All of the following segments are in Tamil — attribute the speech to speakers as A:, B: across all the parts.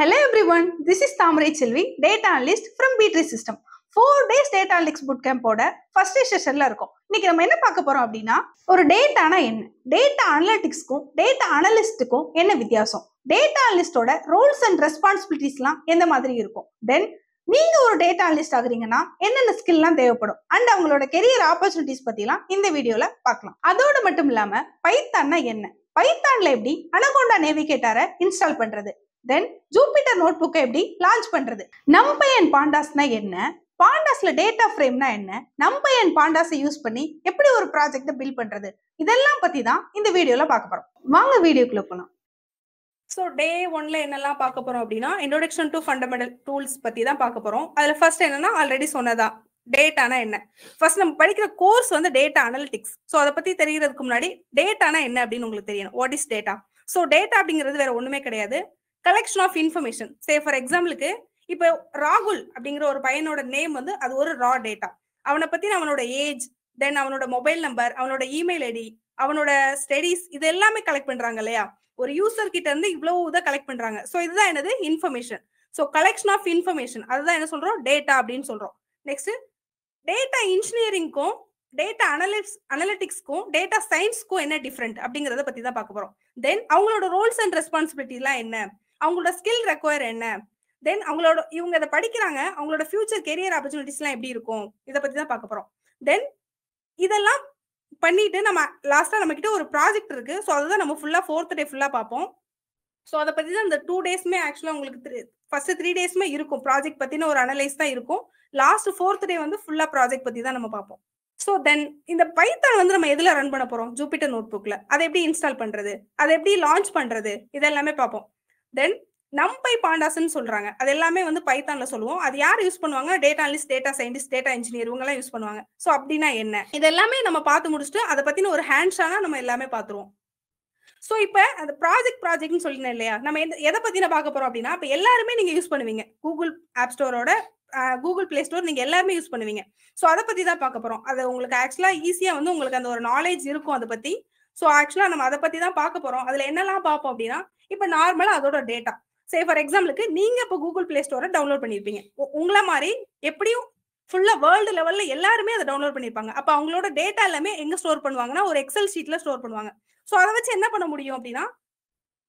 A: Hello every this is Thamarai Selvi data analyst from பீட்ரி system four days data analytics boot கேம்போட ஃபர்ஸ்ட் செஷன்ல இருக்கும் இன்னைக்கு நம்ம என்ன பார்க்க போறோம் அப்படின்னா ஒரு டேட்டானா என்ன டேட்டா அனலிட்டிக்ஸ்க்கும் டேட்டா அனலிஸ்டுக்கும் என்ன வித்தியாசம் டேட்டா அனலிஸ்டோட ரூல்ஸ் அண்ட் ரெஸ்பான்சிபிலிட்டிஸ்லாம் எந்த மாதிரி இருக்கும் தென் நீங்க ஒரு டேட்டா அனலிஸ்ட் ஆகுறீங்கன்னா என்னென்ன ஸ்கில்லாம் தேவைப்படும் அண்ட் அவங்களோட கெரியர் ஆப்பர்ச்சுனிட்டிஸ் பத்திலாம் இந்த வீடியோல பார்க்கலாம் அதோடு மட்டும் இல்லாம பைத்தான்னா என்ன பைத்தான்ல எப்படி அனகோண்டா நேவிகேட்டாரை இன்ஸ்டால் பண்றது தென் ஜூபிட்டர் நோட் புக்கை எப்படி லான்ச் பண்றது நம் பையன் பாண்டாஸ்னா என்ன பாண்டாஸ்ல டேட்டா ஃப்ரேம்னா என்ன நம் பையன் பாண்டாஸை யூஸ் பண்ணி எப்படி ஒரு ப்ராஜெக்டை பில் பண்றது இதெல்லாம் பத்தி தான் இந்த வீடியோல பார்க்க போறோம் வாங்க வீடியோக்குள்ள போகலாம் ஸோ டே ஒன்ல என்னெல்லாம் பார்க்க போறோம் அப்படின்னா இன்ட்ரோடக்ஷன் டு ஃபண்டமெண்டல் டூல்ஸ் பத்தி தான் பார்க்க போறோம் அதுல ஃபர்ஸ்ட் என்னன்னா ஆல்ரெடி சொன்னதா டேட்டானா என்ன ஃபர்ஸ்ட் நம்ம படிக்கிற கோர்ஸ் வந்து டேட்டா அனலிட்டிக்ஸ் ஸோ அதை பத்தி தெரிகிறதுக்கு முன்னாடி டேட்டானா என்ன அப்படின்னு உங்களுக்கு தெரியணும் what is data so data அப்படிங்கிறது வேற ஒண்ணுமே கிடையாது collection of information say for எக்ஸாம்பிளுக்கு இப்போ ராகுல் அப்படிங்கிற ஒரு பையனோட நேம் வந்து அது ஒரு ரா டேட்டா அவனை பத்தி அவனோட ஏஜ் தென் அவனோட மொபைல் நம்பர் அவனோட இமெயில் ஐடி அவனோட ஸ்டடிஸ் இது எல்லாமே கலெக்ட் பண்றாங்க இல்லையா ஒரு யூசர் கிட்ட இருந்து இவ்வளவு இதை கலெக்ட் பண்றாங்க ஸோ இதுதான் என்னது information so collection of information அதுதான் என்ன சொல்றோம் டேட்டா அப்படின்னு சொல்றோம் நெக்ஸ்ட் டேட்டா இன்ஜினியரிங்க்கும் டேட்டா அனலிஸ் அனலிட்டிக்ஸ்க்கும் டேட்டா சயின்ஸ்க்கும் என்ன டிஃப்ரெண்ட் அப்படிங்கிறத பத்தி தான் பார்க்க போறோம் தென் அவங்களோட ரோல்ஸ் அண்ட் எல்லாம் என்ன அவங்களோட ஸ்கில் ரெக்குவயர் என்ன தென் அவங்களோட இவங்க இதை படிக்கிறாங்க அவங்களோட ஃபியூச்சர் கெரியர் ஆப்பர்ச்சுனிட்டிஸ்லாம் எப்படி இருக்கும் இதை பற்றி தான் பார்க்க போகிறோம் தென் இதெல்லாம் பண்ணிட்டு நம்ம லாஸ்ட்டாக நம்மக்கிட்ட ஒரு ப்ராஜெக்ட் இருக்கு ஸோ அதுதான் நம்ம ஃபுல்லாக ஃபோர்த் டே ஃபுல்லாக பார்ப்போம் ஸோ அதை பற்றி தான் இந்த டூ டேஸ்மே ஆக்சுவலாக உங்களுக்கு த்ரீ ஃபர்ஸ்ட் த்ரீ டேஸ்மே இருக்கும் ப்ராஜெக்ட் பற்றின ஒரு அனலைஸ் தான் இருக்கும் லாஸ்ட் ஃபோர்த் டே வந்து ஃபுல்லாக ப்ராஜெக்ட் பற்றி தான் நம்ம பார்ப்போம் ஸோ தென் இந்த பைத்தான் வந்து நம்ம எதில் ரன் பண்ண போகிறோம் ஜூபிட்டர் நோட் புக்கில் அதை எப்படி இன்ஸ்டால் பண்ணுறது அதை எப்படி லான்ச் பண்ணுறது இதெல்லாமே பார்ப்போம் தென் நம்பை பாண்டாஸ்ன்னு சொல்றாங்க அது எல்லாமே வந்து பைத்தான்ல சொல்லுவோம் அது யார் யூஸ் பண்ணுவாங்க data analyst data scientist data engineer எல்லாம் யூஸ் பண்ணுவாங்க ஸோ அப்படின்னா என்ன இது எல்லாமே நம்ம பார்த்து முடிச்சுட்டு அதை பத்தின ஒரு ஹேண்ட்ஷானா நம்ம எல்லாமே பார்த்துருவோம் ஸோ இப்போ அந்த ப்ராஜெக்ட் ப்ராஜெக்ட்னு சொல்லினேன் இல்லையா நம்ம எந்த எதை பத்தி நான் பார்க்க போறோம் அப்படின்னா இப்போ எல்லாருமே நீங்க யூஸ் பண்ணுவீங்க கூகுள் ஆப் ஸ்டோரோட கூகுள் பிளே ஸ்டோர் நீங்க எல்லாருமே யூஸ் பண்ணுவீங்க ஸோ அதை பத்தி தான் பார்க்க போறோம் அது உங்களுக்கு ஆக்சுவலா ஈஸியா வந்து உங்களுக்கு அந்த ஒரு நாலேஜ் இருக்கும் அதை பத்தி ஸோ ஆக்சுவலாக நம்ம அதை பற்றி தான் பார்க்க போகிறோம் அதில் என்னெல்லாம் பார்ப்போம் அப்படின்னா இப்போ நார்மலாக அதோட டேட்டா சே ஃபார் எக்ஸாம்பிளுக்கு நீங்கள் இப்போ கூகுள் பிளே ஸ்டோரை டவுன்லோட் பண்ணியிருப்பீங்க உங்களை மாதிரி எப்படியும் ஃபுல்லாக வேர்ல்டு லெவலில் எல்லாருமே அதை டவுன்லோட் பண்ணியிருப்பாங்க அப்போ அவங்களோட டேட்டா எல்லாமே எங்கே ஸ்டோர் பண்ணுவாங்கன்னா ஒரு எக்ஸல் ஷீட்டில் ஸ்டோர் பண்ணுவாங்க ஸோ அதை வச்சு என்ன பண்ண முடியும் அப்படின்னா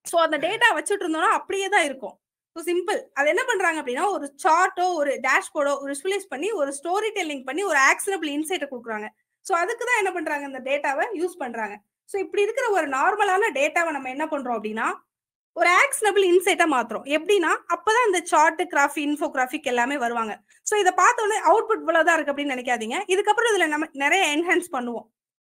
A: ஸோ அந்த டேட்டா வச்சுட்டு இருந்தோம்னா அப்படியே தான் இருக்கும் ஸோ சிம்பிள் அது என்ன பண்ணுறாங்க அப்படின்னா ஒரு சார்ட்டோ ஒரு டேஷ்போர்டோ விஷுவலைஸ் பண்ணி ஒரு ஸ்டோரி டெல்லிங் பண்ணி ஒரு ஆக்சனபிள் இன்சைட்டை கொடுக்குறாங்க ஸோ அதுக்கு தான் என்ன பண்ணுறாங்க இந்த டேட்டாவை யூஸ் பண்ணுறாங்க ஸோ இப்படி இருக்கிற ஒரு நார்மலான டேட்டாவை நம்ம என்ன பண்றோம் அப்படின்னா ஒரு ஆக்சனபிள் இன்சைட்டா மாத்துறோம் எப்படின்னா அப்பதான் இந்த சார்ட் கிராஃபி இன்ஃபோகிராஃபிக் எல்லாமே வருவாங்க ஸோ இதை பார்த்தோன்னே அவுட்புட் இவ்வளவுதான் இருக்கு அப்படின்னு நினைக்காதீங்க இதுக்கப்புறம் இதுல நம்ம நிறைய என்ஹான்ஸ் பண்ணுவோம்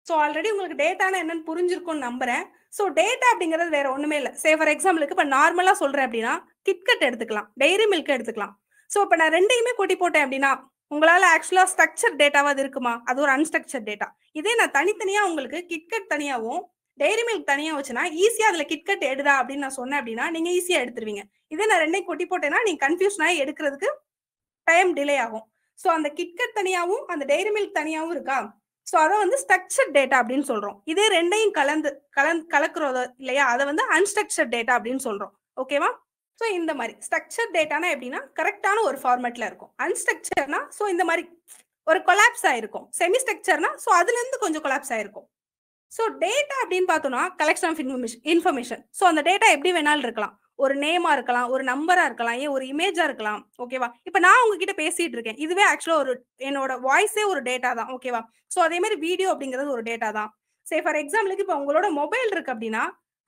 A: ஸோ ஆல்ரெடி உங்களுக்கு டேட்டானா என்னன்னு புரிஞ்சிருக்கும்னு நம்புறேன் ஸோ டேட்டா அப்படிங்கிறது வேற ஒண்ணுமே இல்லை சே ஃபார் எக்ஸாம்பிளுக்கு இப்போ நார்மலா சொல்றேன் அப்படின்னா கிட்கட் எடுத்துக்கலாம் டெய்ரி மில்க் எடுத்துக்கலாம் ஸோ இப்போ நான் ரெண்டையுமே கொட்டி போட்டேன் அப்படின்னா உங்களால் ஆக்சுவலாக ஸ்ட்ரக்சர் டேட்டாவாக இருக்குமா அது ஒரு அன்ஸ்ட்ரக்சர் டேட்டா இதே நான் தனித்தனியாக உங்களுக்கு கிட்கட் தனியாகவும் டெய்ரி மில்க் தனியாக வச்சுன்னா ஈஸியாக அதில் கிட்கட் எடுதா அப்படின்னு நான் சொன்னேன் அப்படின்னா நீங்கள் ஈஸியாக எடுத்துருவீங்க இதே நான் ரெண்டையும் கொட்டி போட்டேன்னா நீங்கள் கன்ஃபியூஷனாக எடுக்கிறதுக்கு டைம் டிலே ஆகும் ஸோ அந்த கிட்கட் தனியாகவும் அந்த டெய்ரி மில்க் தனியாகவும் இருக்கா ஸோ அதை வந்து ஸ்ட்ரக்சர் டேட்டா அப்படின்னு சொல்கிறோம் இதே ரெண்டையும் கலந்து கலந்து கலக்குறதோ இல்லையா அதை வந்து அன்ஸ்ட்ரக்சர் டேட்டா அப்படின்னு சொல்கிறோம் ஓகேவா ஸோ இந்த மாதிரி ஸ்ட்ரக்சர் டேட்டானா எப்படின்னா கரெக்டான ஒரு ஃபார்மேட்ல இருக்கும் அன்ஸ்ட்ரக்சர்னா ஸோ இந்த மாதிரி ஒரு கொலாப்ஸ் ஆயிருக்கும் செமி ஸ்ட்ரக்சர்னா ஸோ அதுலேருந்து கொஞ்சம் கொலாப்ஸ் ஆயிருக்கும் ஸோ டேட்டா அப்படின்னு பார்த்தோம்னா collection of information information so அந்த டேட்டா எப்படி வேணாலும் இருக்கலாம் ஒரு நேமா இருக்கலாம் ஒரு நம்பரா இருக்கலாம் ஏன் ஒரு இமேஜா இருக்கலாம் ஓகேவா இப்போ நான் உங்ககிட்ட பேசிட்டு இருக்கேன் இதுவே ஆக்சுவலா ஒரு என்னோட வாய்ஸே ஒரு டேட்டா தான் ஓகேவா ஸோ அதே மாதிரி வீடியோ அப்படிங்கிறது ஒரு டேட்டா தான் சரி ஃபார் எக்ஸாம்பிளுக்கு இப்போ உங்களோட மொபைல் இருக்கு அப்படின்னா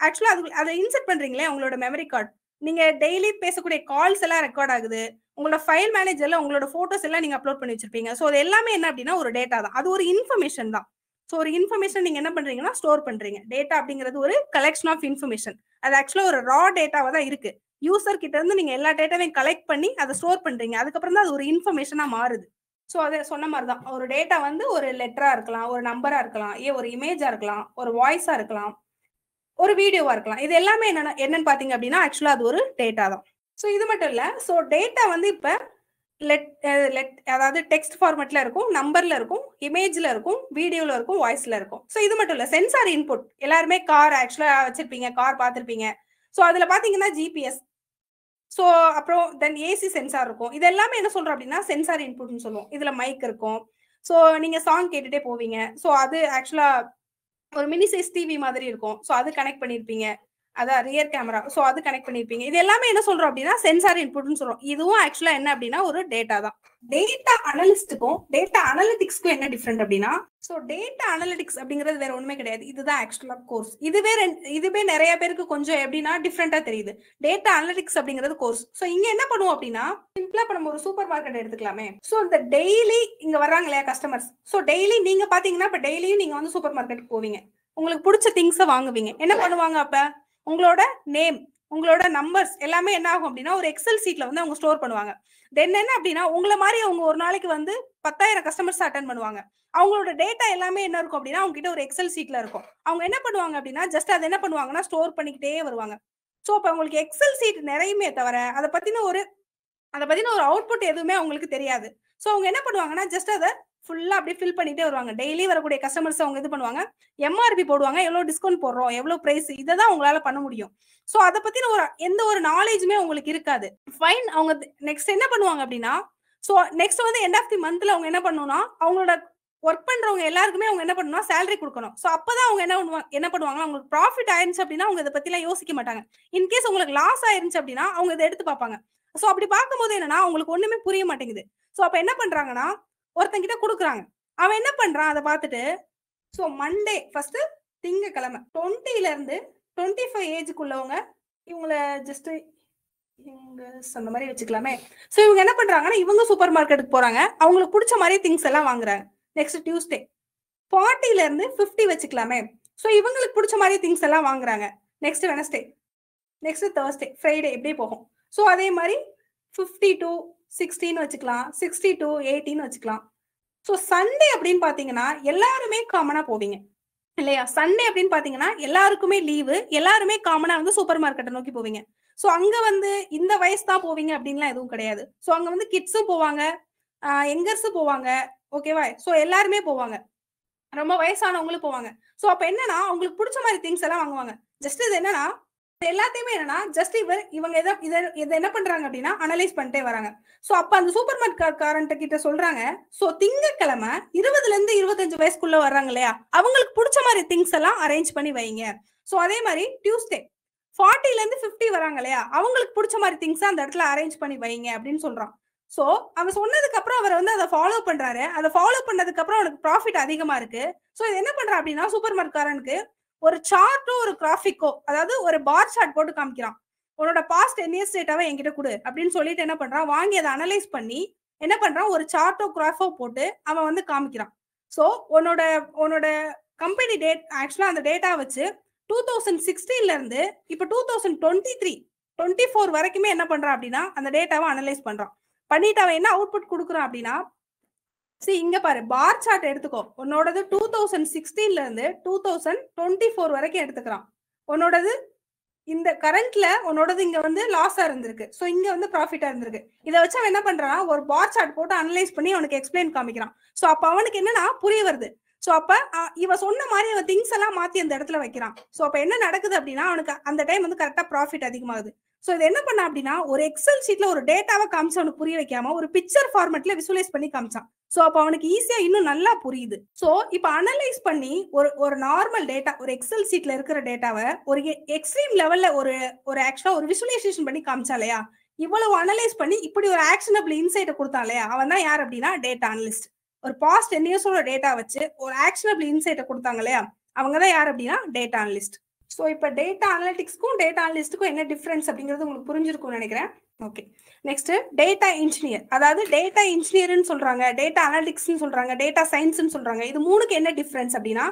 A: ஆக்சுவலா அது அதை இன்செர்ட் பண்றீங்களே உங்களோட மெமரி கார்டு நீங்க டெய்லி பேசக்கூடிய கால்ஸ் எல்லாம் ரெக்கார்ட் ஆகுது உங்களோட ஃபைல் மேனேஜர்ல உங்களோட போட்டோஸ் எல்லாம் நீங்க அப்லோட் பண்ணி வச்சிருப்பீங்க ஸோ அது எல்லாமே என்ன அப்படின்னா ஒரு டேட்டா தான் அது ஒரு இன்ஃபர்மேஷன் தான் ஸோ ஒரு இன்ஃபர்மேஷன் நீங்க என்ன பண்றீங்கன்னா ஸ்டோர் பண்றீங்க டேட்டா அப்படிங்கிறது ஒரு கலெக்ஷன் ஆஃப் இன்ஃபர்மேஷன் அது ஆக்சுவலா ஒரு ரா டேட்டாவை தான் இருக்கு யூசர் கிட்ட இருந்து நீங்க எல்லா டேட்டாவையும் கலெக்ட் பண்ணி அதை ஸ்டோர் பண்றீங்க அதுக்கப்புறம் தான் அது ஒரு இன்ஃபர்மேஷனா மாறுது ஸோ அதை சொன்ன மாதிரி தான் ஒரு டேட்டா வந்து ஒரு லெட்டரா இருக்கலாம் ஒரு நம்பரா இருக்கலாம் ஏ ஒரு இமேஜா இருக்கலாம் ஒரு வாய்ஸா இருக்கலாம் ஒரு வீடியோவா இருக்கலாம் இது எல்லாமே என்னன்னு பாத்தீங்க அப்படின்னா ஆக்சுவலா அது ஒரு டேட்டா தான் ஸோ இது மட்டும் இல்ல ஸோ டேட்டா வந்து இப்ப லெட் லெட் அதாவது டெக்ஸ்ட் ஃபார்மேட்ல இருக்கும் நம்பர்ல இருக்கும் இமேஜ்ல இருக்கும் வீடியோல இருக்கும் வாய்ஸ்ல இருக்கும் ஸோ இது மட்டும் இல்ல சென்சார் இன்புட் எல்லாருமே கார் ஆக்சுவலா வச்சிருப்பீங்க கார் பார்த்துருப்பீங்க ஸோ அதுல பாத்தீங்கன்னா ஜிபிஎஸ் ஸோ அப்புறம் தென் ஏசி சென்சார் இருக்கும் இது எல்லாமே என்ன சொல்றோம் அப்படின்னா சென்சார் இன்புட்னு சொல்லுவோம் இதுல மைக் இருக்கும் ஸோ நீங்க சாங் கேட்டுட்டே போவீங்க ஸோ அது ஆக்சுவலா ஒரு மினி சைஸ் டிவி மாதிரி இருக்கும் ஸோ அது கனெக்ட் பண்ணியிருப்பீங்க அதான் ரியர் கேமரா ஸோ அது கனெக்ட் பண்ணிருப்பீங்க இது எல்லாமே என்ன சொல்றோம் அப்படின்னா சென்சார் இன்புட்னு சொல்றோம் இதுவும் ஆக்சுவலா என்ன அப்படின்னா ஒரு டேட்டா தான் டேட்டா அனலிஸ்ட்டுக்கும் டேட்டா அனலிட்டிக்ஸ்க்கும் என்ன டிஃப்ரெண்ட் அப்படின்னா ஸோ டேட்டா அனலிட்டிக்ஸ் அப்படிங்கிறது வேற ஒண்ணுமே கிடையாது இதுதான் ஆக்சுவலா கோர்ஸ் இதுவே இதுவே நிறைய பேருக்கு கொஞ்சம் எப்படின்னா டிஃப்ரெண்டா தெரியுது டேட்டா அனலிட்டிக்ஸ் அப்படிங்கிறது கோர்ஸ் ஸோ இங்க என்ன பண்ணுவோம் அப்படின்னா சிம்பிளா இப்போ நம்ம ஒரு சூப்பர் மார்க்கெட் எடுத்துக்கலாமே ஸோ இந்த டெய்லி இங்க வர்றாங்க இல்லையா கஸ்டமர்ஸ் ஸோ டெய்லி நீங்க பாத்தீங்கன்னா இப்போ டெய்லியும் நீங்க வந்து சூப்பர் மார்க்கெட் போவீங்க உங்களுக்கு பிடிச்ச திங்ஸை வாங்குவீங்க என்ன பண்ணுவாங்க அப்ப உங்களோட நேம் உங்களோட நம்பர்ஸ் எல்லாமே என்ன ஆகும் அப்படின்னா ஒரு எக்ஸல் சீட்ல வந்து அவங்க ஸ்டோர் பண்ணுவாங்க தென் என்ன அப்படின்னா உங்களை மாதிரி அவங்க ஒரு நாளைக்கு வந்து பத்தாயிரம் கஸ்டமர்ஸ் அட்டன் பண்ணுவாங்க அவங்களோட டேட்டா எல்லாமே என்ன இருக்கும் அப்படின்னா அவங்க கிட்ட ஒரு எக்ஸல் சீட்ல இருக்கும் அவங்க என்ன பண்ணுவாங்க அப்படின்னா ஜஸ்ட் அதை என்ன பண்ணுவாங்கன்னா ஸ்டோர் பண்ணிக்கிட்டே வருவாங்க ஸோ அப்போ அவங்களுக்கு எக்ஸல் சீட் நிறையுமே தவிர அதை பத்தின ஒரு அதை பத்தின ஒரு அவுட்புட் எதுவுமே அவங்களுக்கு தெரியாது ஸோ அவங்க என்ன பண்ணுவாங்கன்னா ஜஸ்ட் அதை ஃபுல்லாக அப்படியே ஃபில் பண்ணிட்டே வருவாங்க டெய்லி வரக்கூடிய கஸ்டமர்ஸ் அவங்க இது பண்ணுவாங்க எம்ஆர்பி போடுவாங்க எவ்வளோ டிஸ்கவுண்ட் போடுறோம் எவ்வளோ ப்ரைஸ் இதை தான் பண்ண முடியும் ஸோ அதை பற்றின ஒரு எந்த ஒரு நாலேஜுமே உங்களுக்கு இருக்காது ஃபைன் அவங்க நெக்ஸ்ட் என்ன பண்ணுவாங்க அப்படின்னா ஸோ நெக்ஸ்ட் வந்து எண்ட் ஆஃப் தி மந்த்ல அவங்க என்ன பண்ணுவோம்னா அவங்களோட ஒர்க் பண்றவங்க எல்லாருக்குமே அவங்க என்ன பண்ணணும் சேலரி கொடுக்கணும் ஸோ அப்பதான் அவங்க என்ன பண்ணுவாங்க என்ன பண்ணுவாங்க அவங்களுக்கு ப்ராஃபிட் ஆயிருந்துச்சு அப்படின்னா அவங்க இதை எல்லாம் யோசிக்க மாட்டாங்க இன்கேஸ் உங்களுக்கு லாஸ் ஆயிருந்துச்சு அப்படின்னா அவங்க இதை எடுத்து பார்ப்பாங்க ஸோ அப்படி பார்க்கும்போது என்னன்னா அவங்களுக்கு ஒண்ணுமே புரிய மாட்டேங்குது ஸோ அப்ப என்ன பண்றாங்கன்னா ஒருத்தங்கிட்ட கொடுக்குறாங்க அவன் என்ன பண்றான் அதை பார்த்துட்டு ஸோ மண்டே ஃபர்ஸ்ட் திங்கக்கிழமை டுவெண்ட்டில இருந்து டுவெண்ட்டி ஃபைவ் ஏஜுக்குள்ளவங்க இவங்கள ஜஸ்ட் இவங்க சொன்ன மாதிரி வச்சுக்கலாமே ஸோ இவங்க என்ன பண்றாங்கன்னா இவங்க சூப்பர் மார்க்கெட்டுக்கு போறாங்க அவங்களுக்கு பிடிச்ச மாதிரி திங்ஸ் எல்லாம் வாங்குறாங்க நெக்ஸ்ட் டியூஸ்டே ஃபார்ட்டில இருந்து ஃபிஃப்டி வச்சுக்கலாமே ஸோ இவங்களுக்கு பிடிச்ச மாதிரி திங்ஸ் எல்லாம் வாங்குறாங்க next Wednesday next Thursday Friday இப்படியே போகும் ஸோ அதே மாதிரி ஃபிஃப்டி டூ சிக்ஸ்டீன் வச்சுக்கலாம் சிக்ஸ்டி டூ எயிட்டின்னு வச்சுக்கலாம் ஸோ சண்டே அப்படின்னு பார்த்தீங்கன்னா எல்லாருமே காமனாக போவீங்க இல்லையா சண்டே அப்படின்னு பார்த்தீங்கன்னா எல்லாருக்குமே லீவு எல்லாருமே காமனாக வந்து சூப்பர் மார்க்கெட்டை நோக்கி போவீங்க ஸோ அங்கே வந்து இந்த வயசு தான் போவீங்க அப்படின்லாம் எதுவும் கிடையாது ஸோ அங்கே வந்து கிட்ஸும் போவாங்க யங்கர்ஸும் போவாங்க ஓகேவா ஸோ எல்லாருமே போவாங்க ரொம்ப வயசானவங்களும் போவாங்க ஸோ அப்போ என்னன்னா அவங்களுக்கு பிடிச்ச மாதிரி திங்ஸ் எல்லாம் வாங்குவாங்க ஜஸ்ட் இது என்னன்னா எல்லாத்தையுமே என்னன்னா ஜஸ்ட் இவர் இவங்க எதை இதை இதை என்ன பண்றாங்க அப்படின்னா அனலைஸ் பண்ணிட்டே வராங்க சோ அப்ப அந்த சூப்பர் மார்க்கெட் காரன்ட்ட கிட்ட சொல்றாங்க சோ திங்கக்கிழமை இருபதுல இருந்து இருபத்தஞ்சு வயசுக்குள்ள வர்றாங்க இல்லையா அவங்களுக்கு பிடிச்ச மாதிரி திங்ஸ் எல்லாம் அரேஞ்ச் பண்ணி வைங்க சோ அதே மாதிரி டியூஸ்டே ஃபார்ட்டில இருந்து ஃபிஃப்டி வராங்க இல்லையா அவங்களுக்கு பிடிச்ச மாதிரி திங்ஸ் அந்த இடத்துல அரேஞ்ச் பண்ணி வைங்க அப்படின்னு சொல்றான் ஸோ அவர் சொன்னதுக்கு அப்புறம் அவர் வந்து அதை ஃபாலோ பண்றாரு அதை ஃபாலோ பண்ணதுக்கு அப்புறம் அவனுக்கு ப்ராஃபிட் அதிகமா இருக்கு ஸோ இது என்ன பண்றா அப்படின்னா சூப்பர் மார்க்காரனுக்கு ஒரு சார்ட்டோ ஒரு கிராஃபிக்கோ அதாவது ஒரு பார் சார்ட் போட்டு காமிக்கிறான் உன்னோட பாஸ்ட் டென் இயர்ஸ் டேட்டாவை என்கிட்ட கொடு அப்படின்னு சொல்லிட்டு என்ன பண்றான் வாங்கி அதை அனலைஸ் பண்ணி என்ன பண்றான் ஒரு சார்ட்டோ கிராஃபோ போட்டு அவன் வந்து காமிக்கிறான் ஸோ உன்னோட உன்னோட கம்பெனி டேட் ஆக்சுவலா அந்த டேட்டா வச்சு டூ தௌசண்ட் சிக்ஸ்டீன்ல இருந்து இப்போ two thousand twenty three twenty four வரைக்குமே என்ன பண்றான் அப்படின்னா அந்த டேட்டாவை அனலைஸ் பண்றான் பண்ணிட்டு அவன் என்ன அவுட்புட் கொடுக்குறான் அப்படின்னா சி இங்க பாரு பார் சார்ட் எடுத்துக்கோ உன்னோடது டூ தௌசண்ட் சிக்ஸ்டீன்ல இருந்து டூ தௌசண்ட் டுவெண்ட்டி ஃபோர் வரைக்கும் எடுத்துக்கிறான் உன்னோடது இந்த கரண்ட்ல உன்னோடது இங்க வந்து லாஸா இருந்திருக்கு ஸோ இங்க வந்து ப்ராஃபிட்டா இருந்திருக்கு இதை வச்சு அவன் என்ன பண்றான் ஒரு பார் சார்ட் போட்டு அனலைஸ் பண்ணி அவனுக்கு எக்ஸ்பிளைன் காமிக்கிறான் ஸோ அப்ப அவனுக்கு என்னன்னா புரிய வருது ஸோ அப்ப இவ சொன்ன மாதிரி அவன் திங்ஸ் எல்லாம் மாத்தி அந்த இடத்துல வைக்கிறான் ஸோ அப்ப என்ன நடக்குது அப்படின்னா அவனுக்கு அந்த டைம் வந்து கரெக்டா ப்ராஃபிட் அதிகமாகுது ஸோ இது என்ன பண்ணா அப்படின்னா ஒரு எக்ஸல் ஷீட்ல ஒரு டேட்டாவை காமிச்சு அவனுக்கு புரிய வைக்காம ஒரு பிக்சர் ஃபார்மேட்ல விசுவலைஸ் பண்ணி காமிச்சான் ஸோ அப்போ அவனுக்கு ஈஸியா இன்னும் நல்லா புரியுது ஸோ இப்போ அனலைஸ் பண்ணி ஒரு ஒரு நார்மல் டேட்டா ஒரு எக்ஸல் ஷீட்ல இருக்கிற டேட்டாவை ஒரு எக்ஸ்ட்ரீம் லெவல்ல ஒரு ஒரு ஆக்சுவலா ஒரு விசுவலைசேஷன் பண்ணி காமிச்சா இல்லையா இவ்வளவு அனலைஸ் பண்ணி இப்படி ஒரு ஆக்ஷனபிள் இன்சைட்டை கொடுத்தான் இல்லையா அவன் தான் யார் அப்படின்னா டேட்டா அனலிஸ்ட் ஒரு பாஸ்ட் டென் இயர்ஸோட டேட்டா வச்சு ஒரு ஆக்ஷனபிள் இன்சைட்டை கொடுத்தாங்க இல்லையா அவங்க தான் யார் அப்படின்னா டேட்டா அனலிஸ்ட் ஸோ இப்போ டேட்டா அனலிட்டிக்ஸ்க்கும் டேட்டா அனலிஸ்ட்டுக்கும் என்ன டிஃப்ரென்ஸ் அப்படிங்கிறது உங்களுக்கு புரிஞ்சிருக்கும்னு நினைக்கிறேன் ஓகே நெக்ஸ்ட் டேட்டா இன்ஜினியர் அதாவது டேட்டா இன்ஜினியர்னு சொல்றாங்க டேட்டா அனலிட்டிக்ஸ்னு சொல்றாங்க டேட்டா சயின்ஸ்னு சொல்றாங்க இது மூணுக்கு என்ன டிஃப்ரென்ஸ் அப்படின்னா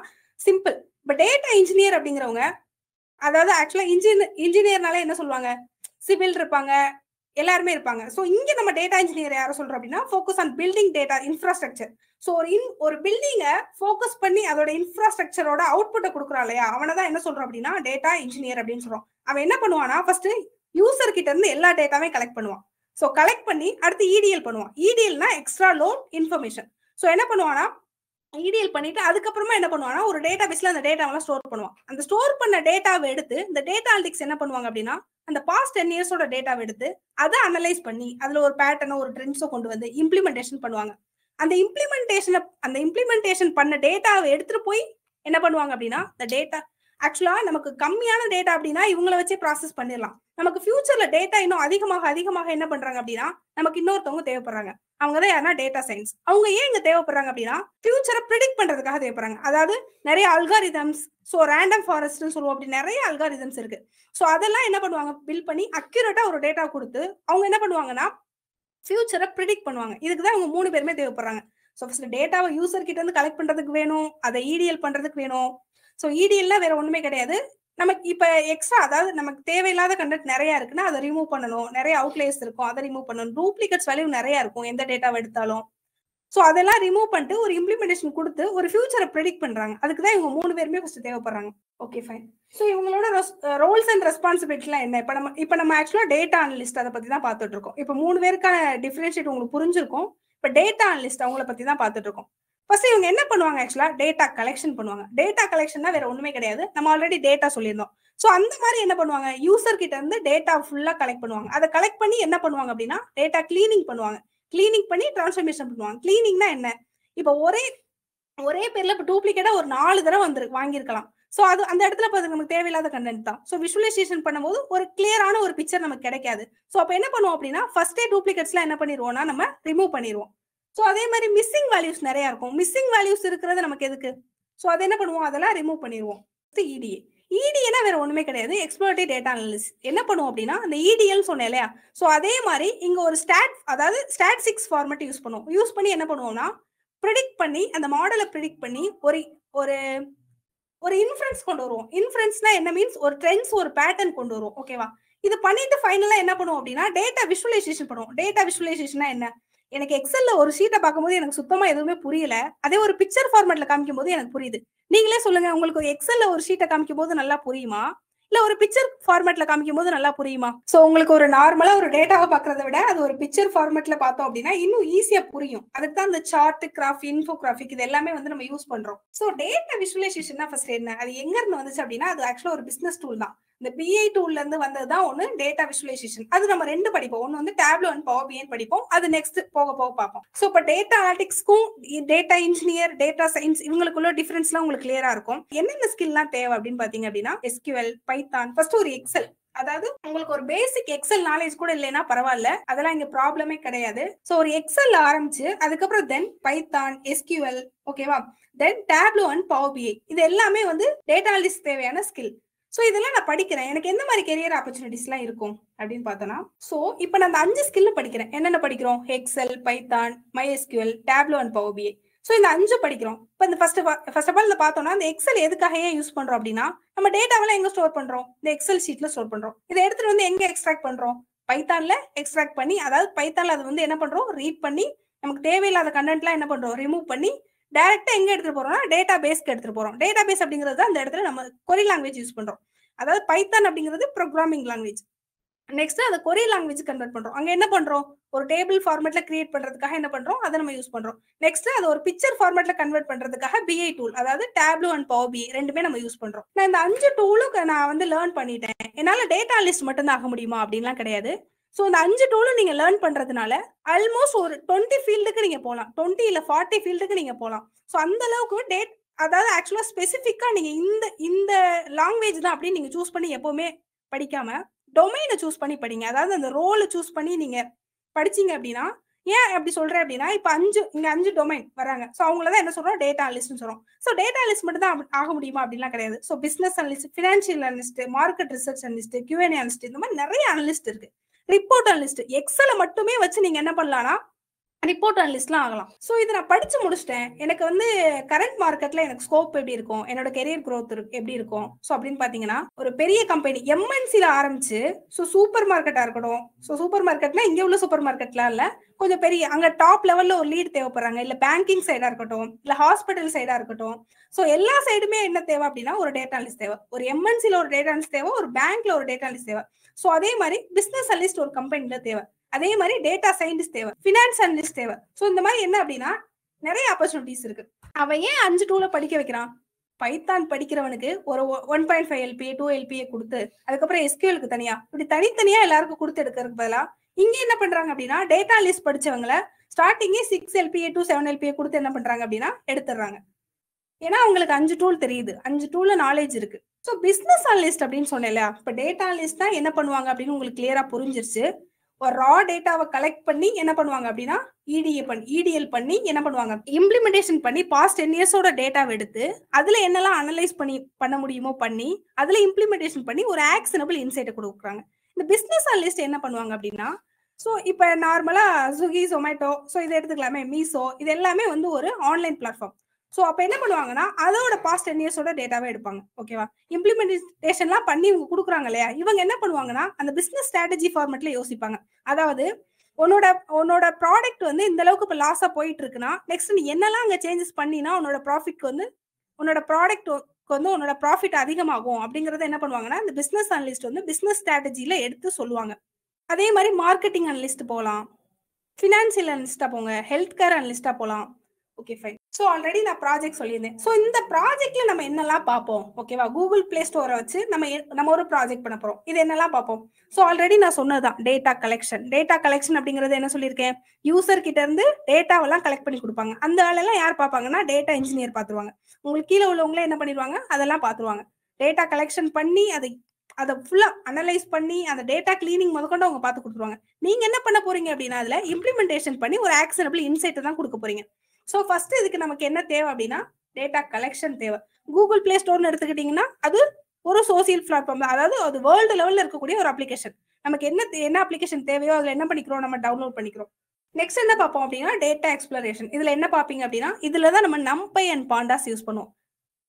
A: சிம்பிள் இப்போ டேட்டா இன்ஜினியர் அப்படிங்கிறவங்க அதாவது ஆக்சுவலாக இன்ஜினியர் இன்ஜினியர்னால என்ன சொல்லுவாங்க சிவில் இருப்பாங்க எல்லாருமே இருப்பாங்க ஸோ இங்கே நம்ம டேட்டா இன்ஜினியர் யாரை சொல்றோம் அப்படின்னா focus on building data infrastructure so ஒரு இன் ஒரு பில்டிங்கை ஃபோக்கஸ் பண்ணி அதோட இன்ஃப்ராஸ்ட்ரக்சரோட அவுட்புட்டை கொடுக்குறான் இல்லையா அவனை தான் என்ன சொல்றோம் அப்படின்னா டேட்டா இன்ஜினியர் அப்படின்னு சொல்றோம் அவன் என்ன பண்ணுவானா ஃபர்ஸ்ட் யூசர் கிட்ட இருந்து எல்லா டேட்டாவையும் கலெக்ட் பண்ணுவான் ஸோ கலெக்ட் பண்ணி அடுத்து இடிஎல் e பண்ணுவான் இடிஎல்னா எக்ஸ்ட்ரா லோன் இன்ஃபர்மேஷன் ஸோ என்ன பண்ணுவானா இடிஎல் e பண்ணிட்டு அதுக்கப்புறமா என்ன பண்ணுவானா ஒரு டேட்டா பேஸ்ல அந்த டேட்டாவெல்லாம் ஸ்டோர் பண்ணுவான் அந்த ஸ்டோர் பண்ண டேட்டாவை எடுத்து இந்த டேட்டா அனலிக்ஸ் என்ன பண்ணுவாங்க அப்படின்னா அந்த பாஸ்ட் டென் இயர்ஸோட டேட்டாவை எடுத்து அதை அனலைஸ் பண்ணி அதுல ஒரு பேட்டர்னோ ஒரு ட்ரெண்ட்ஸோ கொண்டு வந்து இம்ப்ளிமெண்டேஷன் பண்ணுவாங்க அந்த இம்ப்ளிமெண்டேஷனை அந்த இம்ப்ளிமெண்டேஷன் பண்ண டேட்டாவை எடுத்துட்டு போய் என்ன பண்ணுவாங்க அப்படின்னா இந்த டேட்டா ஆக்சுவலா நமக்கு கம்மியான டேட்டா அப்படின்னா இவங்களை வச்சே ப்ராசஸ் பண்ணிடலாம் நமக்கு ஃபியூச்சர்ல டேட்டா இன்னும் அதிகமாக அதிகமாக என்ன பண்றாங்க அப்படின்னா நமக்கு இன்னொருத்தவங்க தேவைப்படுறாங்க அவங்க தான் யாருன்னா டேட்டா சயின்ஸ் அவங்க ஏன் இங்க தேவைப்படுறாங்க அப்படின்னா ஃபியூச்சரை ப்ரிடிக்ட் பண்றதுக்காக தேவைப்படுறாங்க அதாவது நிறைய அல்காரிதம்ஸ் ஸோ ரேண்டம் ஃபாரஸ்ட்னு சொல்லுவோம் அப்படி நிறைய அல்காரிதம்ஸ் இருக்கு ஸோ அதெல்லாம் என்ன பண்ணுவாங்க பில் பண்ணி அக்யூரேட்டா ஒரு டேட்டா கொடுத்து அவங்க என்ன பண்ணுவாங்கன்னா ஃபியூச்சரை ப்ரிடிக்ட் பண்ணுவாங்க இதுக்கு தான் அவங்க மூணு பேருமே தேவைப்படுறாங்க ஸோ ஃபர்ஸ்ட் டேட்டாவை யூசர் கிட்ட இருந்து கலெக்ட் பண்ணுறதுக்கு வேணும் அதை இடிஎல் e பண்றதுக்கு வேணும் ஸோ இடிஎல்னா e வேற ஒன்றுமே கிடையாது நமக்கு இப்போ எக்ஸ்ட்ரா அதாவது நமக்கு தேவையில்லாத கண்டென்ட் நிறைய இருக்குன்னா அதை ரிமூவ் பண்ணணும் நிறைய அவுட்லேஸ் இருக்கும் அதை ரிமூவ் பண்ணணும் டூப்ளிகேட்ஸ் வேல்யூ நிறைய இருக்கும் எந்த டேட்டாவை எடுத்தாலும் ஸோ அதெல்லாம் ரிமூவ் பண்ணிட்டு ஒரு இம்ப்ளிமெண்டேஷன் கொடுத்து ஒரு ஃபியூச்சரை ப்ரெடிக்ட் பண்ணுறாங்க அதுக்கு தான் இவங்க மூணு பேருமே ஃபஸ்ட்டு தேவைப்படுறாங்க ஓகே ஃபைன் ஸோ இவங்களோட ரோல்ஸ் அண்ட் ரெஸ்பான்சிபிலிட்டிலாம் என்ன இப்போ நம்ம இப்போ நம்ம ஆக்சுவலாக டேட்டா அனலிஸ்ட் அதை பற்றி தான் பார்த்துட்டு இருக்கோம் இப்போ மூணு பேருக்கான டிஃப்ரென்ஷியேட் உங்களுக்கு புரிஞ்சிருக்கும் இப்போ டேட்டா அனலிஸ்ட் அவங்கள பற்றி தான் பார்த்துட்டு இருக்கோம் ஃபஸ்ட் இவங்க என்ன பண்ணுவாங்க ஆக்சுவலாக டேட்டா கலெக்ஷன் பண்ணுவாங்க டேட்டா கலெக்ஷன்னா வேற ஒன்றுமே கிடையாது நம்ம ஆல்ரெடி டேட்டா சொல்லியிருந்தோம் ஸோ அந்த மாதிரி என்ன பண்ணுவாங்க யூசர் கிட்ட இருந்து டேட்டா ஃபுல்லாக கலெக்ட் பண்ணுவாங்க அதை கலெக்ட் பண்ணி என்ன பண்ணுவாங்க அப்படின்னா டேட்டா கிளீனிங் பண்ணுவாங்க கிளீனிங் பண்ணி டிரான்ஸ்ஃபர்மேஷன் பண்ணுவாங்க கிளீனிங்னா என்ன இப்போ ஒரே ஒரே பேர்ல இப்போ டூப்ளிகேட்டா ஒரு நாலு தடவை வந்து வாங்கியிருக்கலாம் ஸோ அது அந்த இடத்துல இப்போ நமக்கு தேவையில்லாத கண்டென்ட் தான் ஸோ விஷுவலைசேஷன் பண்ணும்போது ஒரு கிளியரான ஒரு பிக்சர் நமக்கு கிடைக்காது ஸோ அப்போ என்ன பண்ணுவோம் அப்படின்னா ஃபர்ஸ்டே டூப்ளிகேட்ஸ்லாம் என்ன பண்ணிடுவோம்னா நம்ம ரிமூவ் பண்ணிடுவோம் ஸோ அதே மாதிரி மிஸ்ஸிங் வேல்யூஸ் நிறைய இருக்கும் மிஸ்ஸிங் வேல்யூஸ் இருக்கிறது நமக்கு எதுக்கு ஸோ அதை என்ன பண்ணுவோம் அதெல்லாம் ரிமூவ் பண்ணிடுவோம் இடியே இடிஎனா e வேற ஒண்ணுமே கிடையாது எக்ஸ்பர்டே டேட்டா அனலிஸ்ட் என்ன பண்ணுவோம் அப்படின்னா அந்த இடிஎல் e சொன்னேன் இல்லையா ஸோ அதே மாதிரி இங்க ஒரு ஸ்டாட் அதாவது ஸ்டாட் சிக்ஸ் ஃபார்மெட் யூஸ் பண்ணுவோம் யூஸ் பண்ணி என்ன பண்ணுவோம்னா ப்ரிடிக்ட் பண்ணி அந்த மாடலை ப்ரிடிக்ட் பண்ணி ஒரு ஒரு ஒரு இன்ஃபரன்ஸ் கொண்டு வருவோம் இன்ஃபரன்ஸ்னா என்ன மீன்ஸ் ஒரு ட்ரெண்ட்ஸ் ஒரு பேட்டர்ன் கொண்டு வருவோம் ஓகேவா இது பண்ணிட்டு ஃபைனலா என்ன பண்ணுவோம் அப்படின்னா டேட்டா விஷுவலைசேஷன் பண்ணுவோம் டேட்டா விஷுவலைசேஷனா என்ன எனக்கு எக்ஸல்ல ஒரு ஷீட்டை பார்க்கும்போது எனக்கு சுத்தமா எதுவுமே புரியல அதே ஒரு பிக்சர் ஃபார்மேட்ல காமிக்கும் போது எனக்கு புரியுது நீங்களே சொல்லுங்க உங்களுக்கு எக்ஸல்ல ஒரு ஷீட்டை காமிக்கும் போது நல்லா புரியுமா இல்ல ஒரு பிக்சர் ஃபார்மேட்ல காமிக்கும் போது நல்லா புரியுமா சோ உங்களுக்கு ஒரு நார்மலா ஒரு டேட்டாவை பாக்குறத விட அது ஒரு பிக்சர் ஃபார்மேட்ல பார்த்தோம் அப்படின்னா இன்னும் ஈஸியா புரியும் அதுக்கு தான் இந்த சார்ட் கிராஃபிக் இன்ஃபோகிராஃபிக் இது எல்லாமே வந்து நம்ம யூஸ் பண்றோம் சோ டேட்டா விசுவலைசேஷன் ஃபர்ஸ்ட் என்ன அது எங்க இருந்து வந்துச்சு அப்படின்னா அது ஆக்சுவலா ஒரு பிசினஸ் டூல் தான் இந்த பிஐ டூல்ல இருந்து வந்ததுதான் ஒண்ணு டேட்டா விஷுவலைசேஷன் அது நம்ம ரெண்டு படிப்போம் ஒன்னு வந்து டேப்லோ அண்ட் பவர் பிஎன் படிப்போம் அது நெக்ஸ்ட் போக போக பார்ப்போம் ஸோ இப்போ டேட்டா ஆர்டிக்ஸ்க்கும் டேட்டா இன்ஜினியர் டேட்டா சயின்ஸ் இவங்களுக்குள்ள எல்லாம் உங்களுக்கு கிளியரா இருக்கும் என்னென்ன ஸ்கில்லாம் தேவை அப்படின்னு பாத்தீங்க அப்படின்னா எஸ்கியூஎல் பைத்தான் ஃபர்ஸ்ட் ஒரு எக்ஸல் அதாவது உங்களுக்கு ஒரு பேசிக் எக்ஸல் நாலேஜ் கூட இல்லைன்னா பரவாயில்ல அதெல்லாம் இங்க ப்ராப்ளமே கிடையாது ஸோ ஒரு எக்ஸல் ஆரம்பிச்சு அதுக்கப்புறம் தென் பைத்தான் எஸ்கியூஎல் ஓகேவா then Tableau and Power BI இது எல்லாமே வந்து டேட்டாலிஸ்ட் தேவையான ஸ்கில் ஸோ இதெல்லாம் நான் படிக்கிறேன் எனக்கு எந்த மாதிரி கெரியர் எல்லாம் இருக்கும் அப்படின்னு பார்த்தோன்னா ஸோ இப்போ நான் அந்த அஞ்சு ஸ்கில் படிக்கிறேன் என்னென்ன படிக்கிறோம் Excel Python MySQL Tableau and Power BI so இந்த அஞ்சு படிக்கிறோம் இப்போ இந்த ஃபர்ஸ்ட் ஃபர்ஸ்ட் ஆஃப் ஆல் இந்த பார்த்தோம்னா அந்த எக்ஸல் எதுக்காக ஏன் யூஸ் பண்றோம் அப்படின்னா நம்ம டேட்டாவெல்லாம் எங்க ஸ்டோர் பண்றோம் இந்த எக்ஸல் ஷீட்ல ஸ்டோர் பண்றோம் இதை எடுத்துட்டு வந்து எங்க எக்ஸ்ட்ராக்ட் பண்றோம் பைத்தான்ல எக்ஸ்ட்ராக்ட் பண்ணி அதாவது பைத்தான்ல அது வந்து என்ன பண்றோம் ரீட் பண்ணி நமக்கு தேவையில்லாத கண்டென்ட்லாம் என்ன பண்றோம் ரிமூவ் பண்ணி டைரக்டா எங்க எடுத்துட்டு போறோம்னா டேட்டா பேஸ்க்கு எடுத்துட்டு போறோம் டேட்டா பேஸ் அப்படிங்கிறது அந்த இடத்துல நம்ம கொரி லாங்குவேஜ் யூஸ் பண்றோம் அதாவது பைத்தான் அப்படிங்கிறது ப்ரோக்ராமிங் லாங்குவேஜ் நெக்ஸ்ட் அதை கொரிய லாங்குவேஜ் கன்வெர்ட் பண்றோம் அங்க என்ன பண்றோம் ஒரு டேபிள் ஃபார்மேட்ல கிரியேட் பண்றதுக்காக என்ன பண்றோம் அதை நம்ம யூஸ் பண்றோம் நெக்ஸ்ட் அதை ஒரு பிக்சர் ஃபார்மேட்ல கன்வெர்ட் பண்றதுக்காக பிஐ டூல் அதாவது டேப்லூ அண்ட் பவர் பிஐ ரெண்டுமே நம்ம யூஸ் பண்றோம் நான் இந்த அஞ்சு டூலும் நான் வந்து லேர்ன் பண்ணிட்டேன் என்னால டேட்டா லிஸ்ட் மட்டும் தான் ஆக முடியுமா அப்படின்லாம் கிடையாது ஸோ இந்த அஞ்சு டூலும் நீங்கள் லேர்ன் பண்ணுறதுனால ஆல்மோஸ்ட் ஒரு டுவெண்ட்டி ஃபீல்டுக்கு நீங்கள் போகலாம் டுவெண்ட்டி இல்லை ஃபார்ட்டி ஃபீல்டுக்கு நீங்கள் போகலாம் ஸோ அந்த அளவுக்கு டேட் அதாவது ஆக்சுவலாக ஸ்பெசிஃபிக்காக நீங்கள் இந்த இந்த லாங்குவேஜ் தான் அப்படின்னு நீங்கள் சூஸ் பண்ணி எப்போவுமே படிக்காம டொமைனை சூஸ் பண்ணி படிங்க அதாவது அந்த ரோலை சூஸ் பண்ணி நீங்கள் படிச்சிங்க அப்படின்னா ஏன் அப்படி சொல்கிறேன் அப்படின்னா இப்போ அஞ்சு இங்கே அஞ்சு டொமைன் வராங்க ஸோ அவங்கள தான் என்ன சொல்கிறோம் டேட்டா அனலிஸ்ட்னு சொல்கிறோம் ஸோ டேட்டா அனலிஸ்ட் மட்டும் தான் ஆக முடியுமா அப்படின்லாம் கிடையாது so business analyst financial analyst market research analyst Q and A analyst இந்த மாதிரி நிறைய அனலிஸ்ட் இருக்குது ரிப்போர்ட் அனலிஸ்ட் எக்ஸல மட்டுமே வச்சு நீங்க என்ன பண்ணலாம்னா ரிப்போர்ட் அனலிஸ்ட்லாம் ஆகலாம் ஸோ இதை நான் படிச்சு முடிச்சிட்டேன் எனக்கு வந்து கரண்ட் மார்க்கெட்ல எனக்கு ஸ்கோப் எப்படி இருக்கும் என்னோட கெரியர் க்ரோத் எப்படி இருக்கும் ஸோ அப்படின்னு பாத்தீங்கன்னா ஒரு பெரிய கம்பெனி எம்என்சில ஆரம்பிச்சு ஸோ சூப்பர் மார்க்கெட்டா இருக்கட்டும் ஸோ சூப்பர் மார்க்கெட்னா இங்க உள்ள சூப்பர் மார்க்கெட்லாம் இல்ல கொஞ்சம் பெரிய அங்க டாப் லெவல்ல ஒரு லீட் தேவைப்படுறாங்க இல்ல பேங்கிங் சைடா இருக்கட்டும் இல்ல ஹாஸ்பிட்டல் சைடா இருக்கட்டும் ஸோ எல்லா சைடுமே என்ன தேவை அப்படின்னா ஒரு டேட்டா அனலிஸ்ட் தேவை ஒரு எம்என்சில ஒரு டேட்டா அனலிஸ்ட் தேவை ஒரு பேங்க்ல ஒரு டேட்டா அனலிஸ்ட் தேவை ஸோ அதே மாதிரி பிஸ்னஸ் அனலிஸ்ட் ஒரு கம்பெனியில் தேவை அதே மாதிரி டேட்டா சயின்டிஸ்ட் தேவை ஃபினான்ஸ் அனலிஸ்ட் தேவை ஸோ இந்த மாதிரி என்ன அப்படின்னா நிறைய ஆப்பர்ச்சுனிட்டிஸ் இருக்கு அவன் ஏன் அஞ்சு டூல படிக்க வைக்கிறான் பைத்தான் படிக்கிறவனுக்கு ஒரு one point five LP two எல்பியை கொடுத்து அதுக்கப்புறம் எஸ்கியூலுக்கு தனியா இப்படி தனித்தனியா எல்லாருக்கும் கொடுத்து எடுக்கிறதுக்கு பதிலாக இங்க என்ன பண்றாங்க அப்படின்னா டேட்டா லிஸ்ட் படிச்சவங்களை ஸ்டார்டிங்கே six LPA two seven LPA கொடுத்து என்ன பண்றாங்க அப்படின்னா எடுத்துடுறாங்க ஏன்னா அவங்களுக்கு அஞ்சு டூல் தெரியுது அஞ்சு டூல நாலேஜ் இருக்கு ஸோ பிஸ்னஸ் அனலிஸ்ட் அப்படின்னு சொன்னேன் இப்போ டேட்டா அனலிஸ்ட் தான் என்ன பண்ணுவாங்க அப்படின்னு உங்களுக்கு கிளியரா புரிஞ்சிருச்சு ஒரு ரா டேட்டாவை கலெக்ட் பண்ணி என்ன பண்ணுவாங்க அப்படின்னா இடிஏ பண்ணி இடிஎல் பண்ணி என்ன பண்ணுவாங்க இம்ப்ளிமெண்டேஷன் பண்ணி பாஸ்ட் டென் இயர்ஸோட டேட்டாவை எடுத்து அதுல என்னெல்லாம் அனலைஸ் பண்ணி பண்ண முடியுமோ பண்ணி அதுல இம்ப்ளிமெண்டேஷன் பண்ணி ஒரு ஆக்சனபிள் இன்சைட்டை கொடுக்குறாங்க இந்த பிஸ்னஸ் அனலிஸ்ட் என்ன பண்ணுவாங்க அப்படின்னா ஸோ இப்போ நார்மலாக ஸ்விக்கி ஜொமேட்டோ ஸோ இதை எடுத்துக்கலாமே மீசோ இது எல்லாமே வந்து ஒரு ஆன்லைன் பிளாட்ஃபார்ம் ஸோ அப்போ என்ன பண்ணுவாங்கன்னா அதோட பாஸ்ட் டென் இயர்ஸோட டேட்டாவே எடுப்பாங்க ஓகேவா இம்ப்ளிமெண்டேஷன்லாம் பண்ணி இவங்க கொடுக்குறாங்க இல்லையா இவங்க என்ன பண்ணுவாங்கன்னா அந்த பிஸ்னஸ் ஸ்ட்ராட்டஜி ஃபார்மெட்ல யோசிப்பாங்க அதாவது உன்னோட உன்னோட ப்ராடக்ட் வந்து இந்த அளவுக்கு இப்போ லாஸாக போயிட்டு இருக்குன்னா நெக்ஸ்ட் நீ என்னெல்லாம் அங்கே சேஞ்சஸ் பண்ணினா உன்னோட ப்ராஃபிட் வந்து உன்னோட ப்ராடக்ட் வந்து உன்னோட ப்ராஃபிட் அதிகமாகும் அப்படிங்கறத என்ன பண்ணுவாங்கன்னா இந்த பிஸ்னஸ் அனலிஸ்ட் வந்து பிஸ்னஸ் ஸ்ட்ராட்டஜியில எடுத்து சொல்லுவாங்க அதே மாதிரி மார்க்கெட்டிங் அனலிஸ்ட் போகலாம் ஃபினான்சியல் அனலிஸ்டா போங்க ஹெல்த் கேர் அனலிஸ்டா போகலாம் ஓகே ஃபைன் ஸோ ஆல்ரெடி நான் ப்ராஜெக்ட் சொல்லியிருந்தேன் ஸோ இந்த ப்ராஜெக்ட்ல நம்ம என்னெல்லாம் பார்ப்போம் ஓகேவா கூகுள் பிளே ஸ்டோரை வச்சு நம்ம நம்ம ஒரு ப்ராஜெக்ட் பண்ண போறோம் இது என்னெல்லாம் பார்ப்போம் ஸோ ஆல்ரெடி நான் சொன்னதுதான் டேட்டா கலெக்ஷன் டேட்டா கலெக்ஷன் அப்படிங்கிறது என்ன சொல்லியிருக்கேன் யூசர் கிட்ட இருந்து டேட்டாவெல்லாம் கலெக்ட் பண்ணி கொடுப்பாங்க அந்த வேலையெல்லாம் யார் பார்ப்பாங்கன்னா டேட்டா இன்ஜினியர் பார்த்துருவாங்க உங்களுக்கு கீழே உள்ளவங்களே என்ன பண்ணிடுவாங்க அதெல்லாம் பார்த்துருவாங்க டேட்டா கலெக்ஷன் பண்ணி அதை அதை ஃபுல்லா அனலைஸ் பண்ணி அந்த டேட்டா கிளீனிங் முதற்கொண்டு அவங்க பார்த்து கொடுத்துருவாங்க நீங்க என்ன பண்ண போறீங்க அப்படின்னா அதுல இம்ப்ளிமெண்டேஷன் பண்ணி ஒரு ஆக்சனபிள் இன்சைட்டை தான் கொடுக்க போறீங்க ஸோ ஃபர்ஸ்ட் இதுக்கு நமக்கு என்ன தேவை அப்படின்னா டேட்டா கலெக்ஷன் தேவை கூகுள் பிளே ஸ்டோர்னு எடுத்துக்கிட்டீங்கன்னா அது ஒரு சோசியல் பிளாட்ஃபார்ம் தான் அதாவது அது வேர்ல்டு லெவலில் இருக்கக்கூடிய ஒரு அப்ளிகேஷன் நமக்கு என்ன என்ன அப்ளிகேஷன் தேவையோ அதில் என்ன பண்ணிக்கிறோம் நம்ம டவுன்லோட் பண்ணிக்கிறோம் நெக்ஸ்ட் என்ன பார்ப்போம் அப்படின்னா டேட்டா எக்ஸ்ப்ளரேஷன் இதில் என்ன பார்ப்பீங்க அப்படின்னா இதில் தான் நம்ம நம்பை அண்ட் பாண்டாஸ் யூஸ் பண்ணுவோம்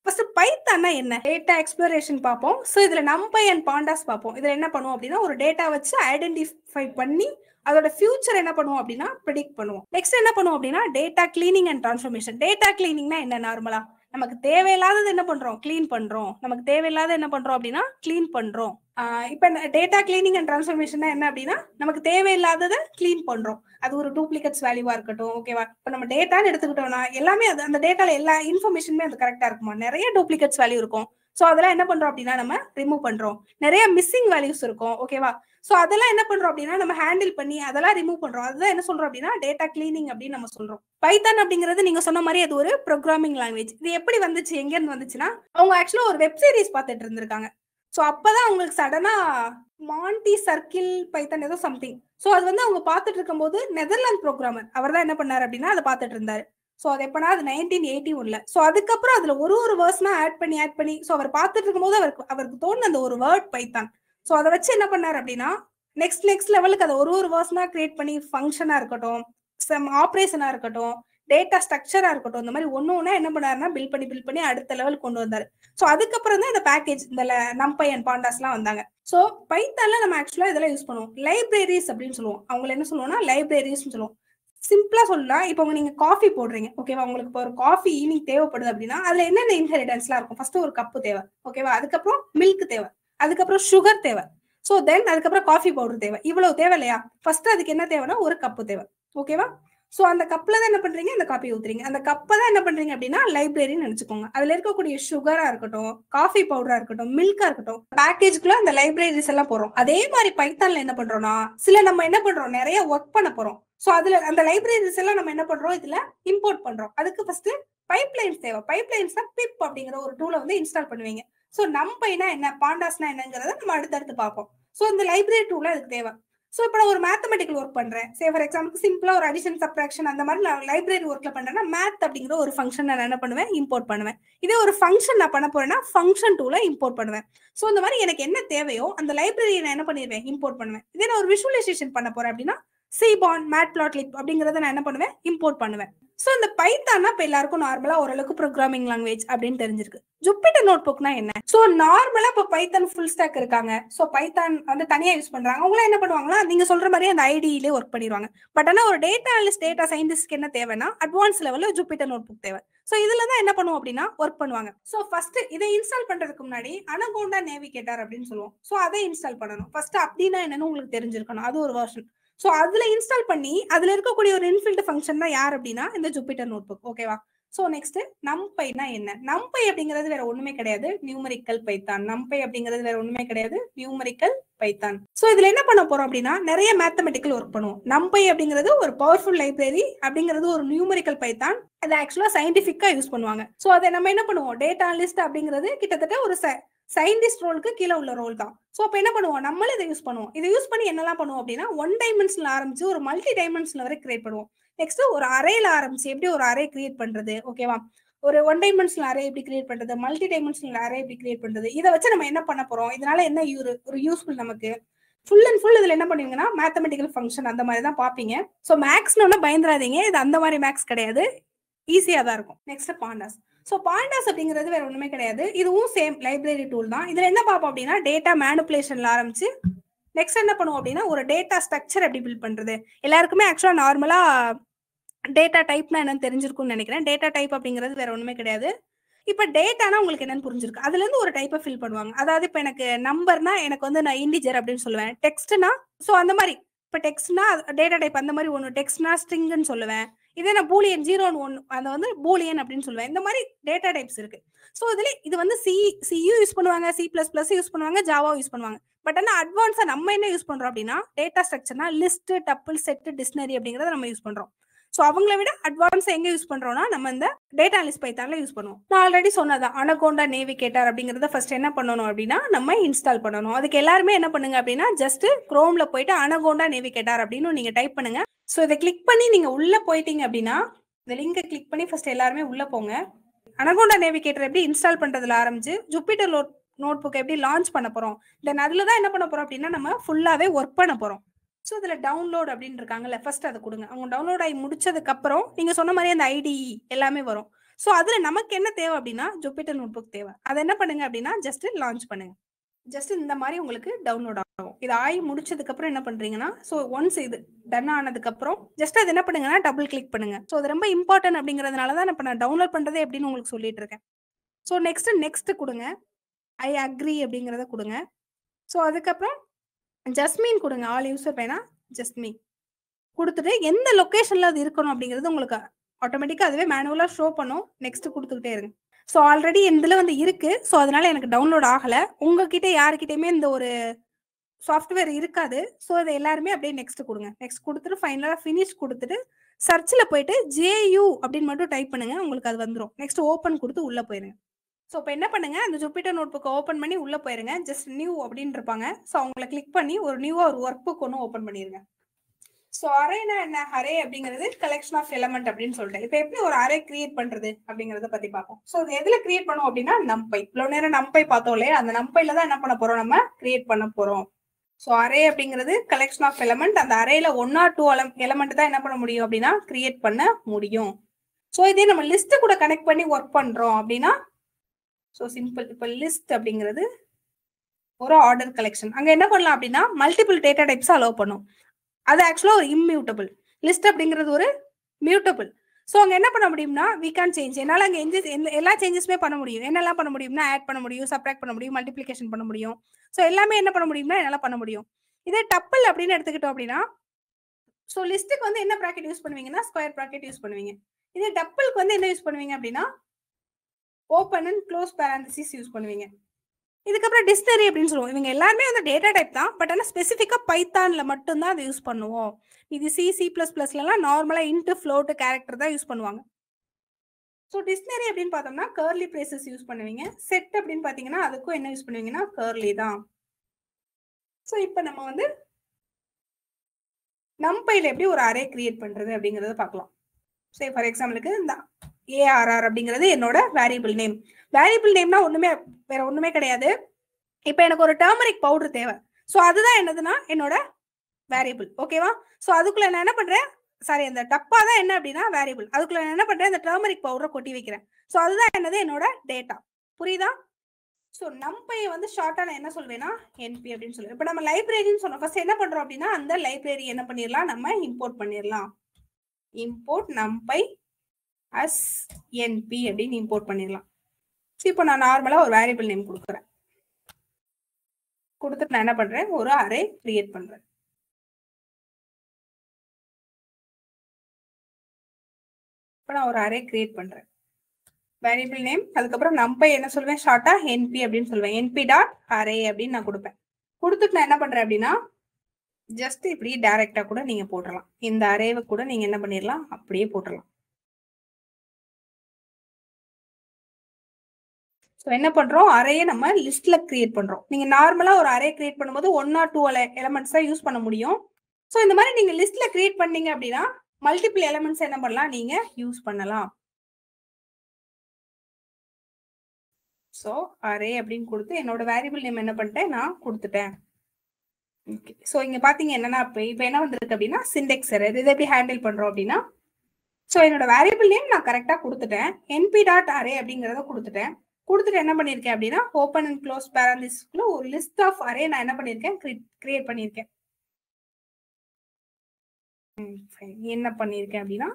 A: ஃபர்ஸ்ட் பைத்தானா என்ன டேட்டா எக்ஸ்ப்ளரேஷன் பார்ப்போம் ஸோ இதில் நம்பை அண்ட் பாண்டாஸ் பார்ப்போம் இதில் என்ன பண்ணுவோம் அப்படின்னா ஒரு டேட்டா வச்சு ஐடென்டிஃபை பண்ணி அதோட ஃபியூச்சர் என்ன பண்ணுவோம் அப்படின்னா ப்ரெடிக்ட் பண்ணுவோம் நெக்ஸ்ட் என்ன பண்ணுவோம் அப்படின்னா data cleaning and transformation data கிளீனிங்னா என்ன நார்மலா நமக்கு தேவையில்லாதது என்ன பண்றோம் கிளீன் பண்றோம் நமக்கு தேவையில்லாத என்ன பண்றோம் அப்படின்னா கிளீன் பண்றோம் இப்ப டேட்டா கிளீனிங் அண்ட் ட்ரான்ஸ்ஃபர்மேஷன் என்ன அப்படின்னா நமக்கு தேவையில்லாததை கிளீன் பண்றோம் அது ஒரு டூப்ளிகேட்ஸ் வேல்யூவா இருக்கட்டும் ஓகேவா இப்ப நம்ம டேட்டான்னு எடுத்துக்கிட்டோம்னா எல்லாமே அது அந்த டேட்டால எல்லா இன்ஃபர்மேஷனுமே அது கரெக்டா இருக்குமா நிறைய டூப்ளிகேட்ஸ் வேல்யூ இருக்கும் ஸோ அதெல்லாம் என்ன பண்றோம் அப்படின்னா நம்ம ரிமூவ் பண்றோம் நிறைய மிஸ்ஸிங் வேல்யூஸ் இருக்கும் ஓகேவா ஸோ அதெல்லாம் என்ன பண்றோம் அப்படின்னா நம்ம ஹேண்டில் பண்ணி அதெல்லாம் ரிமூவ் பண்றோம் அதுதான் என்ன சொல்றோம் அப்படின்னா டேட்டா கிளீனிங் அப்படின்னு நம்ம சொல்றோம் பைத்தான் அப்படிங்கிறது நீங்க சொன்ன மாதிரி அது ஒரு ப்ரோக்ராமிங் லாங்குவேஜ் இது எப்படி வந்துச்சு எங்க இருந்து வந்துச்சுன்னா அவங்க ஆக்சுவலா ஒரு வெப் சீரிஸ் பார்த்துட்டு இருந்திருக்காங்க ஸோ அப்பதான் அவங்களுக்கு சடனா மாண்டி சர்க்கிள் பைத்தான் ஏதோ சம்திங் ஸோ அது வந்து அவங்க பார்த்துட்டு இருக்கும்போது நெதர்லாந்து ப்ரோக்ராமர் அவர் தான் என்ன பண்ணார் அப்படின்னா அதை பார்த்துட்டு இருந்தாரு ஸோ அது எப்பனா அது நைன்டீன் எயிட்டி ஒன்ல ஸோ அதுக்கப்புறம் அதுல ஒரு ஒரு வேர்ஸ்னா ஆட் பண்ணி ஆட் பண்ணி ஸோ அவர் பார்த்துட்டு இருக்கும்போது அவருக்கு அவருக்கு தோணு அந்த ஒரு வேர்ட் பைத்தான் ஸோ அதை வச்சு என்ன பண்ணார் அப்படின்னா நெக்ஸ்ட் நெக்ஸ்ட் லெவலுக்கு அதை ஒரு ஒரு வேர்ஸ்னா கிரியேட் பண்ணி ஃபங்க்ஷனா இருக்கட்டும் சம் ஆப்ரேஷனா இருக்கட்டும் டேட்டா ஸ்ட்ரக்சரா இருக்கட்டும் இந்த மாதிரி ஒன்று ஒன்றா என்ன பண்ணாருன்னா பில் பண்ணி பில் பண்ணி அடுத்த லெவல் கொண்டு வந்தாரு ஸோ அதுக்கப்புறம் தான் இந்த பேக்கேஜ் இந்த நம்பை அண்ட் பாண்டாஸ்லாம் வந்தாங்க ஸோ பைத்தான்ல நம்ம ஆக்சுவலாக இதெல்லாம் யூஸ் பண்ணுவோம் லைப்ரரிஸ் அப்படின்னு சொல்லுவோம் அவங்களை என்ன சொல்லுவோம்னா லைப்ரரிஸ்னு சொல்லுவோம் சிம்பிளா சொல்லலாம் இப்போ நீங்க காஃபி போடுறீங்க ஓகேவா உங்களுக்கு இப்போ ஒரு காஃபி ஈவினிங் தேவைப்படுது அப்படின்னா அதுல என்னென்ன இன்ஹெரிடன்ஸ்லாம் இருக்கும் ஃபர்ஸ்ட் ஒரு கப்பு தேவை ஓகேவா அதுக்கப்புறம் மில்க் தேவை அதுக்கப்புறம் சுகர் தேவை ஸோ தென் அதுக்கப்புறம் காஃபி பவுடர் தேவை இவ்வளவு தேவை இல்லையா ஃபர்ஸ்ட் அதுக்கு என்ன தேவைன்னா ஒரு கப்பு தேவை ஓகேவா ஸோ அந்த கப்பில் தான் என்ன பண்ணுறீங்க அந்த காப்பி ஊற்றுறீங்க அந்த கப்பை தான் என்ன பண்ணுறீங்க அப்படின்னா லைப்ரரின்னு நினச்சிக்கோங்க அதில் இருக்கக்கூடிய சுகராக இருக்கட்டும் காஃபி பவுடராக இருக்கட்டும் மில்காக இருக்கட்டும் பேக்கேஜ்குள்ள அந்த லைப்ரரிஸ் எல்லாம் போகிறோம் அதே மாதிரி பைத்தானில் என்ன பண்றோம்னா சில நம்ம என்ன பண்ணுறோம் நிறைய ஒர்க் பண்ண போகிறோம் ஸோ அதுல அந்த லைப்ரரிஸ் எல்லாம் நம்ம என்ன பண்றோம் இதுல இம்போர்ட் பண்றோம் அதுக்கு ஃபர்ஸ்ட் பைப் லைன்ஸ் தேவை பைப் லைன்ஸ் தான் பிப் அப்படிங்கிற ஒரு டூலை வந்து இன்ஸ்டால் பண்ணுவீங்க ஸோ நம்பைனா என்ன பாண்டாஸ்னா என்னங்கிறத நம்ம அடுத்தடுத்து பார்ப்போம் ஸோ இந்த லைப்ரரி டூல அதுக்கு தேவை ஸோ இப்போ நான் ஒரு மேத்தமெட்டிக்கல் ஒர்க் பண்றேன் சே ஃபார் எக்ஸாம்பிள் சிம்பிளா ஒரு அடிஷன் சப்ராக்ஷன் அந்த மாதிரி நான் லைப்ரரி ஒர்க்ல பண்றேன்னா மேத் அப்படிங்கிற ஒரு ஃபங்க்ஷன் நான் என்ன பண்ணுவேன் இம்போர்ட் பண்ணுவேன் இதே ஒரு ஃபங்க்ஷன் நான் பண்ண போறேன்னா ஃபங்க்ஷன் டூல இம்போர்ட் பண்ணுவேன் ஸோ இந்த மாதிரி எனக்கு என்ன தேவையோ அந்த லைப்ரரியை நான் என்ன பண்ணிடுவேன் இம்போர்ட் பண்ணுவேன் இதே நான் ஒரு விஷுவலைசேஷன் பண்ண போறேன் அப்படின்னா சிபான் மேட் அப்படிங்கறத நான் என்ன பண்ணுவேன் இம்போர்ட் பண்ணுவேன் ஸோ இந்த பைத்தான் இப்போ எல்லாருக்கும் நார்மலாக ஓரளவுக்கு ப்ரோக்ராமிங் லாங்குவேஜ் அப்படின்னு தெரிஞ்சிருக்கு ஜூபிட்டர் நோட் புக்னா என்ன ஸோ நார்மலாக இப்போ பைத்தான் ஃபுல் ஸ்டாக் இருக்காங்க ஸோ பைத்தான் வந்து தனியாக யூஸ் பண்ணுறாங்க அவங்களாம் என்ன பண்ணுவாங்கன்னா நீங்கள் சொல்கிற மாதிரி அந்த ஐடியிலே ஒர்க் பண்ணிடுவாங்க பட் ஆனால் ஒரு டேட்டா அனலிஸ்ட் டேட்டா சயின்டிஸ்ட் என்ன தேவைன்னா அட்வான்ஸ் லெவலில் ஜூபிட்டர் நோட் புக் தேவை ஸோ இதில் தான் என்ன பண்ணுவோம் அப்படின்னா ஒர்க் பண்ணுவாங்க ஸோ ஃபர்ஸ்ட் இதை இன்ஸ்டால் பண்ணுறதுக்கு முன்னாடி அனகோண்டா நேவிகேட்டர் அப்படின்னு சொல்லுவோம் ஸோ அதை இன்ஸ்டால் பண்ணணும் ஃபர்ஸ்ட் அப்படின்னா என்னன்னு உங்களுக்கு தெரிஞ்சிருக்கணும் அது ஒரு வெர்ஷன் ஸோ அதில் இன்ஸ்டால் பண்ணி அதில் இருக்கக்கூடிய ஒரு இன்ஃபில்ட் ஃபங்க்ஷன் தான் யார் அப்படின்னா இந்த ஜூபிட்டர் நோட் புக் ஓகேவா ஸோ நெக்ஸ்ட் நம்பைனா என்ன நம்பை அப்படிங்கிறது வேற ஒண்ணுமே கிடையாது நியூமரிக்கல் பைத்தான் நம்பை அப்படிங்கிறது வேற ஒண்ணுமே கிடையாது நியூமரிக்கல் பைத்தான் ஸோ இதுல என்ன பண்ண போறோம் அப்படின்னா நிறைய மேத்தமெட்டிக்கல் ஒர்க் பண்ணுவோம் நம்பை அப்படிங்கிறது ஒரு பவர்ஃபுல் லைப்ரரி அப்படிங்கிறது ஒரு நியூமரிக்கல் பைத்தான் அதை ஆக்சுவலா சயின்டிபிக்கா யூஸ் பண்ணுவாங்க ஸோ அதை நம்ம என்ன பண்ணுவோம் டேட்டா லிஸ்ட் அப்படிங்கிறது கிட்டத்தட்ட ஒரு சயின்டிஸ்ட் ரோலுக்கு கீழே உள்ள ரோல் தான் ஸோ அப்போ என்ன பண்ணுவோம் நம்மளும் இதை யூஸ் பண்ணுவோம் இதை யூஸ் பண்ணி என்னெல்லாம் பண்ணுவோம் அப்படின்னா ஒன் டைமென்ஷன்ல ஆரம்பிச்சு ஒரு மல்டி டைமென்ஷன்ல வரை கிரியேட் பண்ணுவோம் நெக்ஸ்ட் ஒரு அறையில ஆரம்பிச்சு எப்படி ஒரு அறை கிரியேட் பண்றது ஓகேவா ஒரு ஒன் டைமென்ஷனல் அறை எப்படி கிரியேட் பண்றது மல்டி டைமென்ஷனல் அறை எப்படி கிரியேட் பண்றது இதை வச்சு நம்ம என்ன பண்ண போறோம் இதனால என்ன யூ ஒரு யூஸ்ஃபுல் நமக்கு ஃபுல் அண்ட் ஃபுல் இதுல என்ன பண்ணுவீங்கன்னா மேத்தமெட்டிக்கல் ஃபங்க்ஷன் அந்த மாதிரி தான் பாப்பீங்க ஸோ மேக்ஸ்ன்னு ஒன்னும் பயந்துடாதீங்க இது அந்த மாதிரி மேக்ஸ் கிடையாது ஈஸியாக தான் இருக்கும் நெக்ஸ்ட் பாண்டாஸ் ஸோ பாண்டாஸ் அப்படிங்கிறது வேற ஒண்ணுமே கிடையாது இதுவும் சேம் லைப்ரரி டூல் தான் இதுல என்ன பார்ப்போம் அப்படின்னா டேட்டா மேனுப்புலேஷன்ல ஆரம்பிச்சு நெக்ஸ்ட் என்ன பண்ணுவோம் அப்படின்னா ஒரு டேட்டா ஸ்ட்ரக்சர் எப்படி பில்ட் பண்றது எல்லாருக்குமே ஆக்சுவலா நார்மலா டேட்டா டைப்னா என்னன்னு தெரிஞ்சிருக்கும்னு நினைக்கிறேன் டேட்டா டைப் அப்படிங்கிறது வேற ஒண்ணுமே கிடையாது இப்போ டேட்டானா உங்களுக்கு என்னன்னு புரிஞ்சிருக்கு அதுல இருந்து ஒரு டைப்பை ஃபில் பண்ணுவாங்க அதாவது இப்போ எனக்கு நம்பர்னா எனக்கு வந்து நான் இண்டிஜர் அப்படின்னு சொல்லுவேன் டெக்ஸ்ட்னா ஸோ அந்த மாதிரி இப்போ டெக்ஸ்ட்னா டேட்டா டைப் அந்த மாதிரி ஒன்று டெக்ஸ்ட்னா ஸ்ட்ரிங்குன்னு சொல்லுவேன் இதே நான் பூலியன் ஜீரோ ஒன் அதை வந்து பூலியன் அப்படின்னு சொல்லுவேன் இந்த மாதிரி டேட்டா டைப்ஸ் இருக்கு ஸோ இதுல இது வந்து சி சியும் யூஸ் பண்ணுவாங்க சி பிளஸ் பிளஸ் யூஸ் பண்ணுவாங்க ஜாவா யூஸ் பண்ணுவாங்க பட் ஆனால் அட்வான்ஸா நம்ம என்ன யூஸ் பண்றோம் அப்படின்னா டேட்டா ஸ்ட்ரக்சர்னா லிஸ்ட் டப்பிள் செட் டிக்ஷனரி அப்படிங்கறத நம்ம யூஸ் பண்றோம் ஸோ அவங்கள விட அட்வான்ஸ் எங்க யூஸ் பண்றோம்னா நம்ம இந்த டேட்டா அனலிஸ் பைத்தான்ல யூஸ் பண்ணுவோம் நான் ஆல்ரெடி சொன்னதான் அனகோண்டா நேவி கேட்டார் அப்படிங்கிறத ஃபர்ஸ்ட் என்ன பண்ணணும் அப்படின்னா நம்ம இன்ஸ்டால் பண்ணணும் அதுக்கு எல்லாருமே என்ன பண்ணுங்க அப்படின்னா ஜஸ்ட் குரோம்ல போயிட்டு அனகோண்டா நேவி கேட்டார் அப்படின்னு நீங்க டைப் பண்ணுங்க ஸோ இதை கிளிக் பண்ணி நீங்க உள்ள போயிட்டீங்க அப்படின்னா இந்த லிங்கை கிளிக் பண்ணி ஃபர்ஸ்ட் எல்லாருமே உள்ள போங்க அனகோண்டா நேவி கேட்டர் எப்படி இன்ஸ்டால் பண்றதுல ஆரம்பிச்சு ஜூபிட்டர் நோட் நோட் புக் எப்படி லான்ச் பண்ண போறோம் தென் அதில் தான் என்ன பண்ண போறோம் அப்படின்னா நம்ம ஃபுல்லாவே ஒர்க் பண்ண போறோம் ஸோ அதில் டவுன்லோட் அப்படின்னு இருக்காங்கல்ல ஃபர்ஸ்ட் அதை கொடுங்க அவங்க டவுன்லோட் ஆகி முடிச்சதுக்கப்புறம் நீங்கள் சொன்ன மாதிரி அந்த ஐடி எல்லாமே வரும் ஸோ அதில் நமக்கு என்ன தேவை அப்படின்னா ஜொப்பிட்டர் நோட் புக் தேவை அதை என்ன பண்ணுங்க அப்படின்னா ஜஸ்ட் லான்ச் பண்ணுங்க ஜஸ்ட் இந்த மாதிரி உங்களுக்கு டவுன்லோட் ஆகும் இது ஆகி முடிச்சதுக்கப்புறம் என்ன பண்ணுறீங்கன்னா ஸோ ஒன்ஸ் இது டன் ஆனதுக்கப்புறம் ஜஸ்ட் அது என்ன பண்ணுங்கன்னா டபுள் கிளிக் பண்ணுங்க ஸோ அது ரொம்ப இம்பார்ட்டன்ட் அப்படிங்கிறதுனால தான் இப்போ நான் டவுன்லோட் பண்ணுறதே எப்படின்னு உங்களுக்கு சொல்லிட்டு இருக்கேன் ஸோ நெக்ஸ்ட் நெக்ஸ்ட் கொடுங்க ஐ அக்ரி அப்படிங்கிறத கொடுங்க ஸோ அதுக்கப்புறம் ஜஸ்மின் கொடுங்க ஆல் யூசர் வேணா ஜஸ்மின் கொடுத்துட்டு எந்த லொக்கேஷன்ல அது இருக்கணும் அப்படிங்கிறது உங்களுக்கு ஆட்டோமேட்டிக்காக அதுவே மேனுவலாக ஷோ பண்ணும் நெக்ஸ்ட் கொடுத்துக்கிட்டே இருங்க ஸோ ஆல்ரெடி இதில் வந்து இருக்கு ஸோ அதனால எனக்கு டவுன்லோட் ஆகலை உங்ககிட்ட யாருக்கிட்டயுமே இந்த ஒரு சாஃப்ட்வேர் இருக்காது ஸோ இதை எல்லாருமே அப்படியே நெக்ஸ்ட் கொடுங்க நெக்ஸ்ட் கொடுத்துட்டு ஃபைனலாக ஃபினிஷ் கொடுத்துட்டு சர்ச்சில் போயிட்டு ஜேயூ அப்படின்னு மட்டும் டைப் பண்ணுங்க உங்களுக்கு அது வந்துடும் நெக்ஸ்ட் ஓப்பன் கொடுத்து உள்ளே போயிருங்க ஸோ இப்போ என்ன பண்ணுங்கள் அந்த ஜூபிட்டர் நோட் புக்கை ஓப்பன் பண்ணி உள்ளே போயிருங்க ஜஸ்ட் நியூ அப்படின்னு இருப்பாங்க ஸோ அவங்கள கிளிக் பண்ணி ஒரு நியூவாக ஒரு ஒர்க் புக் ஒன்று ஓப்பன் பண்ணிடுங்க ஸோ அரேனா என்ன அரே அப்படிங்கிறது கலெக்ஷன் ஆஃப் எலமெண்ட் அப்படின்னு சொல்லிட்டு இப்போ எப்படி ஒரு அரே கிரியேட் பண்ணுறது அப்படிங்கிறத பற்றி பார்ப்போம் ஸோ இது எதில் கிரியேட் பண்ணும் அப்படின்னா நம்பை இவ்வளோ நேரம் நம்பை பார்த்தோம் இல்லையா அந்த நம்பையில் தான் என்ன பண்ண போகிறோம் நம்ம கிரியேட் பண்ண போகிறோம் ஸோ அரே அப்படிங்கிறது கலெக்ஷன் ஆஃப் எலமெண்ட் அந்த அரேல ஒன் ஆர் டூ எலமெண்ட் தான் என்ன பண்ண முடியும் அப்படின்னா கிரியேட் பண்ண முடியும் ஸோ இதே நம்ம லிஸ்ட்டு கூட கனெக்ட் பண்ணி ஒர்க் பண்ணுறோம் அப்படின்னா ஸோ சிம்பிள் இப்போ லிஸ்ட் அப்படிங்கிறது ஒரு ஆர்டர் கலெக்ஷன் அங்கே என்ன பண்ணலாம் அப்படின்னா மல்டிபிள் டேட்டா டைப்ஸ் அலோவ் பண்ணும் அது ஆக்சுவலாக ஒரு இம்யூட்டபிள் லிஸ்ட் அப்படிங்கிறது ஒரு மியூட்டபிள் ஸோ அங்கே என்ன பண்ண முடியும்னா வி கேன் சேஞ்ச் என்னால் அங்கே எஞ்சஸ் எந்த எல்லா சேஞ்சஸுமே பண்ண முடியும் என்னெல்லாம் பண்ண முடியும்னா ஆட் பண்ண முடியும் சப்ராக்ட் பண்ண முடியும் மல்டிப்ளிகேஷன் பண்ண முடியும் ஸோ எல்லாமே என்ன பண்ண முடியும்னா என்னால் பண்ண முடியும் இதே டப்பிள் அப்படின்னு எடுத்துக்கிட்டோம் அப்படின்னா ஸோ லிஸ்ட்டுக்கு வந்து என்ன ப்ராக்கெட் யூஸ் பண்ணுவீங்கன்னா ஸ்கொயர் ப்ராக்கெட் யூஸ் பண்ணுவீங்க இதே டப்பிளுக்கு வந்து என்ன யூஸ் பண்ணுவீங்க அப்படின்னா open and close parenthesis use பண்ணுவீங்க இதுக்கப்புறம் டிஸ்னரி அப்படின்னு சொல்லுவோம் இவங்க எல்லாருமே வந்து டேட்டா டைப் தான் பட் ஆனால் ஸ்பெசிஃபிக்காக பைத்தானில் மட்டும்தான் அதை யூஸ் பண்ணுவோம் இது சி சி ப்ளஸ் ப்ளஸ்லலாம் நார்மலாக இன்ட்டு ஃப்ளோட்டு கேரக்டர் தான் யூஸ் பண்ணுவாங்க ஸோ டிஸ்னரி அப்படின்னு பார்த்தோம்னா கேர்லி பிளேசஸ் யூஸ் பண்ணுவீங்க செட் அப்படின்னு பார்த்தீங்கன்னா அதுக்கும் என்ன யூஸ் பண்ணுவீங்கன்னா கேர்லி தான் ஸோ இப்போ நம்ம வந்து நம்பையில் எப்படி ஒரு அரே கிரியேட் பண்ணுறது அப்படிங்கிறத பார்க்கலாம் சரி ஃபார் எக்ஸாம்பிளுக்கு இந்த ஏஆர்ஆர் அப்படிங்கிறது என்னோட வேரியபிள் நேம் வேரியபிள் நேம்னா ஒண்ணுமே வேற ஒண்ணுமே கிடையாது இப்போ எனக்கு ஒரு டர்மரிக் பவுடர் தேவை ஸோ அதுதான் என்னதுன்னா என்னோட வேரியபிள் ஓகேவா ஸோ அதுக்குள்ள நான் என்ன பண்றேன் சாரி அந்த டப்பா தான் என்ன அப்படின்னா வேரியபிள் அதுக்குள்ள நான் என்ன பண்றேன் அந்த டர்மரிக் பவுடரை கொட்டி வைக்கிறேன் ஸோ அதுதான் என்னது என்னோட டேட்டா புரியுதா ஸோ நம்பையை வந்து ஷார்ட்டாக நான் என்ன சொல்வேன்னா என்பி அப்படின்னு சொல்லுவேன் இப்போ நம்ம லைப்ரரின்னு சொன்னோம் ஃபர்ஸ்ட் என்ன பண்ணுறோம் அப்படின்னா அந்த லைப்ரரி என்ன பண்ணிடலாம் நம்ம இம்போர்ட் பண்ணிடலாம் இம்போர்ட் நம்பை அஸ் என்பி அப்படின்னு இம்போர்ட் பண்ணிடலாம் ஸோ இப்போ நான் நார்மலாக ஒரு வேரியபிள் நேம் கொடுக்குறேன் கொடுத்துட்டு நான் என்ன பண்ணுறேன் ஒரு அரே கிரியேட் பண்ணுறேன் இப்போ நான் ஒரு அரே கிரியேட் பண்ணுறேன் வேரியபிள் நேம் அதுக்கப்புறம் நம்ம என்ன சொல்லுவேன் ஷார்ட்டாக என்பி அப்படின்னு சொல்லுவேன் என்பி டாட் அரே அப்படின்னு நான் கொடுப்பேன் கொடுத்துட்டு நான் என்ன பண்ணுறேன் அப்படின்னா ஜஸ்ட் இப்படி டைரக்டா கூட நீங்கள் போட்டுடலாம் இந்த அரேவை கூட நீங்கள் என்ன பண்ணிடலாம் அப்படியே போட்டுடலாம் ஸோ என்ன பண்றோம் அறையை நம்ம லிஸ்ட்ல கிரியேட் பண்றோம் நீங்க நார்மலா ஒரு அரையை கிரியேட் பண்ணும்போது ஒன் ஆர் டூ எலமெண்ட்ஸ் தான் யூஸ் பண்ண முடியும் ஸோ இந்த மாதிரி நீங்க லிஸ்ட்ல கிரியேட் பண்ணீங்க அப்படின்னா மல்டிபிள் எலமெண்ட்ஸ் என்ன பண்ணலாம் நீங்க யூஸ் பண்ணலாம் ஸோ அரே அப்படின்னு கொடுத்து என்னோட வேரியபிள் நேம் என்ன பண்ணிட்டேன் நான் கொடுத்துட்டேன் ஓகே ஸோ இங்கே பார்த்தீங்க என்னென்னா இப்போ இப்போ என்ன வந்திருக்கு அப்படின்னா சிண்டெக்ஸ் எரர் இது எப்படி ஹேண்டில் பண்ணுறோம் அப்படின்னா ஸோ என்னோட வேரியபிள் நேம் நான் கரெக்டாக கொடுத்துட்டேன் என்பி டாட் அரே அப்படிங்கிறத கொடுத்துட்டேன் கொடுத்துட்டு என்ன பண்ணியிருக்கேன் அப்படின்னா ஓப்பன் அண்ட் க்ளோஸ் பேரந்திஸ்க்குள்ள ஒரு லிஸ்ட் ஆஃப் அரே நான் என்ன பண்ணியிருக்கேன் கிரியேட் பண்ணியிருக்கேன் என்ன பண்ணியிருக்கேன் அப்படின்னா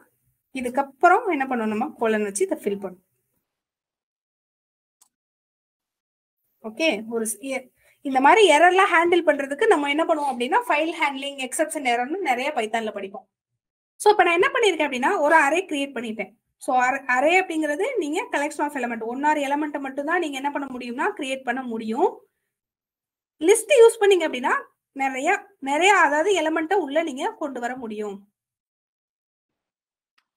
A: இதுக்கப்புறம் என்ன பண்ணணும் நம்ம கோலன் வச்சு இதை ஃபில் பண்ணும் ஓகே ஒரு இந்த மாதிரி எரர்லாம் ஹேண்டில் பண்றதுக்கு நம்ம என்ன பண்ணுவோம் அப்படின்னா ஃபைல் ஹேண்ட்லிங் எக்ஸப்ஷன் எரர்னு நிறைய பைத்தான்ல படிப்போம் ஸோ இப்போ நான் என்ன பண்ணியிருக்கேன் அப்படின்னா ஒரு அரே கிரியேட் பண்ணிட்டேன் ஸோ அரே அப்படிங்கிறது நீங்க collection of element one or எலமெண்ட்டை மட்டும் தான் நீங்க என்ன பண்ண முடியும்னா கிரியேட் பண்ண முடியும் லிஸ்ட் யூஸ் பண்ணீங்க அப்படின்னா நிறைய நிறைய அதாவது எலமெண்ட்டை உள்ள நீங்க கொண்டு வர முடியும்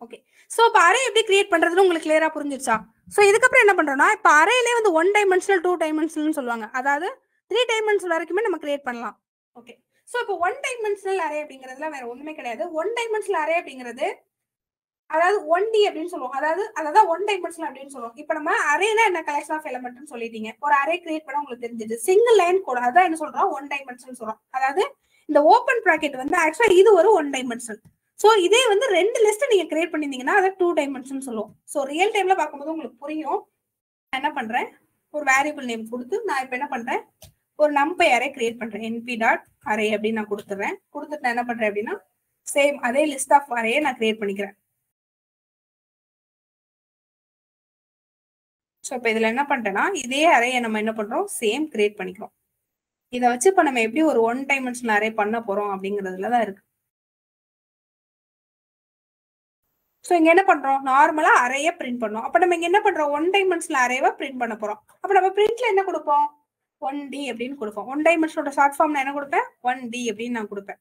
A: ஓகே ஸோ இப்போ அரே எப்படி கிரியேட் பண்றதுன்னு உங்களுக்கு கிளியரா புரிஞ்சிருச்சா ஸோ இதுக்கப்புறம் என்ன பண்றோம்னா இப்போ அரையிலே வந்து ஒன் டைமென்ஷனல் டூ டைமென்ஷனல்னு சொல்லுவாங்க அதாவது த்ரீ டைமென்ஷன் வரைக்குமே நம்ம கிரியேட் பண்ணலாம் ஓகே ஸோ இப்போ ஒன் டைமென்ஷனல் அரே அப்படிங்கிறதுல வேற ஒண்ணுமே கிடையாது ஒன் டைமென்ஷனல் அரே அப்படிங்கிறது அதாவது ஒன் டி அப்படின்னு சொல்லுவோம் அதாவது அதாவது ஒன் டைமென்ஷன் அப்படின்னு சொல்லுவோம் இப்போ நம்ம அரேனா என்ன கலெக்ஷன் ஆஃப் எலமெண்ட்னு சொல்லிட்டீங்க ஒரு அரே கிரியேட் பண்ண உங்களுக்கு தெரிஞ்சது சிங்கிள் லைன் கூட அதான் என்ன சொல்றோம் ஒன் டைமென்ஷன் சொல்றோம் அதாவது இந்த ஓப்பன் ப்ராக்கெட் வந்து ஆக்சுவலா இது ஒரு ஒன் டைமென்ஷன் ஸோ இதே வந்து ரெண்டு லிஸ்ட் நீங்க கிரியேட் பண்ணிருந்தீங்கன்னா அதை டூ டைமென்ஷன் சொல்லுவோம் ஸோ ரியல் டைம்ல பார்க்கும்போது உங்களுக்கு புரியும் நான் என்ன பண்றேன் ஒரு வேரியபிள் நேம் கொடுத்து நான் இப்போ என்ன பண்றேன் ஒரு நம்பை அரே கிரியேட் பண்றேன் என்பி டாட் அரே அப்படின்னு நான் கொடுத்துட்றேன் கொடுத்துட்டு நான் என்ன பண்றேன் அப்படின்னா சேம் அதே லிஸ்ட் ஆஃப் அரே நான் கிரியேட் பண்ணிக்கிறேன் ஸோ இப்போ இதில் என்ன பண்ணிட்டேன்னா இதே அறையை நம்ம என்ன பண்ணுறோம் சேம் கிரியேட் பண்ணிக்கிறோம் இதை வச்சு இப்போ நம்ம எப்படி ஒரு ஒன் டைமென்ஷன் அரே பண்ண போகிறோம் அப்படிங்கிறதுல தான் இருக்கு ஸோ இங்கே என்ன பண்ணுறோம் நார்மலாக அறைய பிரிண்ட் பண்ணோம் அப்போ நம்ம இங்கே என்ன பண்ணுறோம் ஒன் டைமென்ஷனல் அறையவை பிரிண்ட் பண்ண போகிறோம் அப்போ நம்ம பிரிண்ட்ல என்ன கொடுப்போம் ஒன் டி அப்படின்னு கொடுப்போம் ஒன் டைமென்ஷனோட ஷார்ட் ஃபார்ம் நான் என்ன கொடுப்பேன் ஒன் டி அப்படின்னு நான் கொடுப்பேன்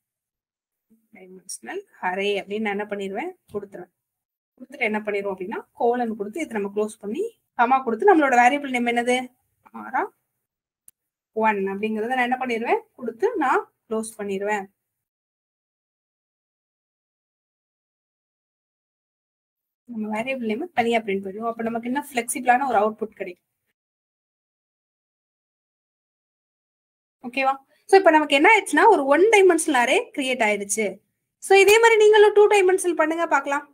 A: டைமென்ஷனல் அரே அப்படின்னு நான் என்ன பண்ணிடுவேன் கொடுத்துருவேன் கொடுத்துட்டு என்ன பண்ணிடுவோம் அப்படின்னா கோலன் கொடுத்து இதை நம்ம க்ளோஸ் பண்ணி கமா கொடுத்து நம்மளோட வேரியபிள் நேம் என்னது ஆரா ஒன் அப்படிங்கிறத நான் என்ன பண்ணிடுவேன் கொடுத்து நான் க்ளோஸ் பண்ணிடுவேன் நம்ம வேரியபிள் நேம் தனியாக பிரிண்ட் பண்ணுவோம் அப்போ நமக்கு என்ன ஃப்ளெக்சிபிளான ஒரு அவுட்புட் கிடைக்கும் ஓகேவா ஸோ இப்போ நமக்கு என்ன ஆயிடுச்சுன்னா ஒரு ஒன் டைமென்ஷனல் அரே கிரியேட் ஆயிடுச்சு ஸோ இதே மாதிரி நீங்களும் டூ டைமென்ஷனல் பண்ணுங்க பார்க்கலாம்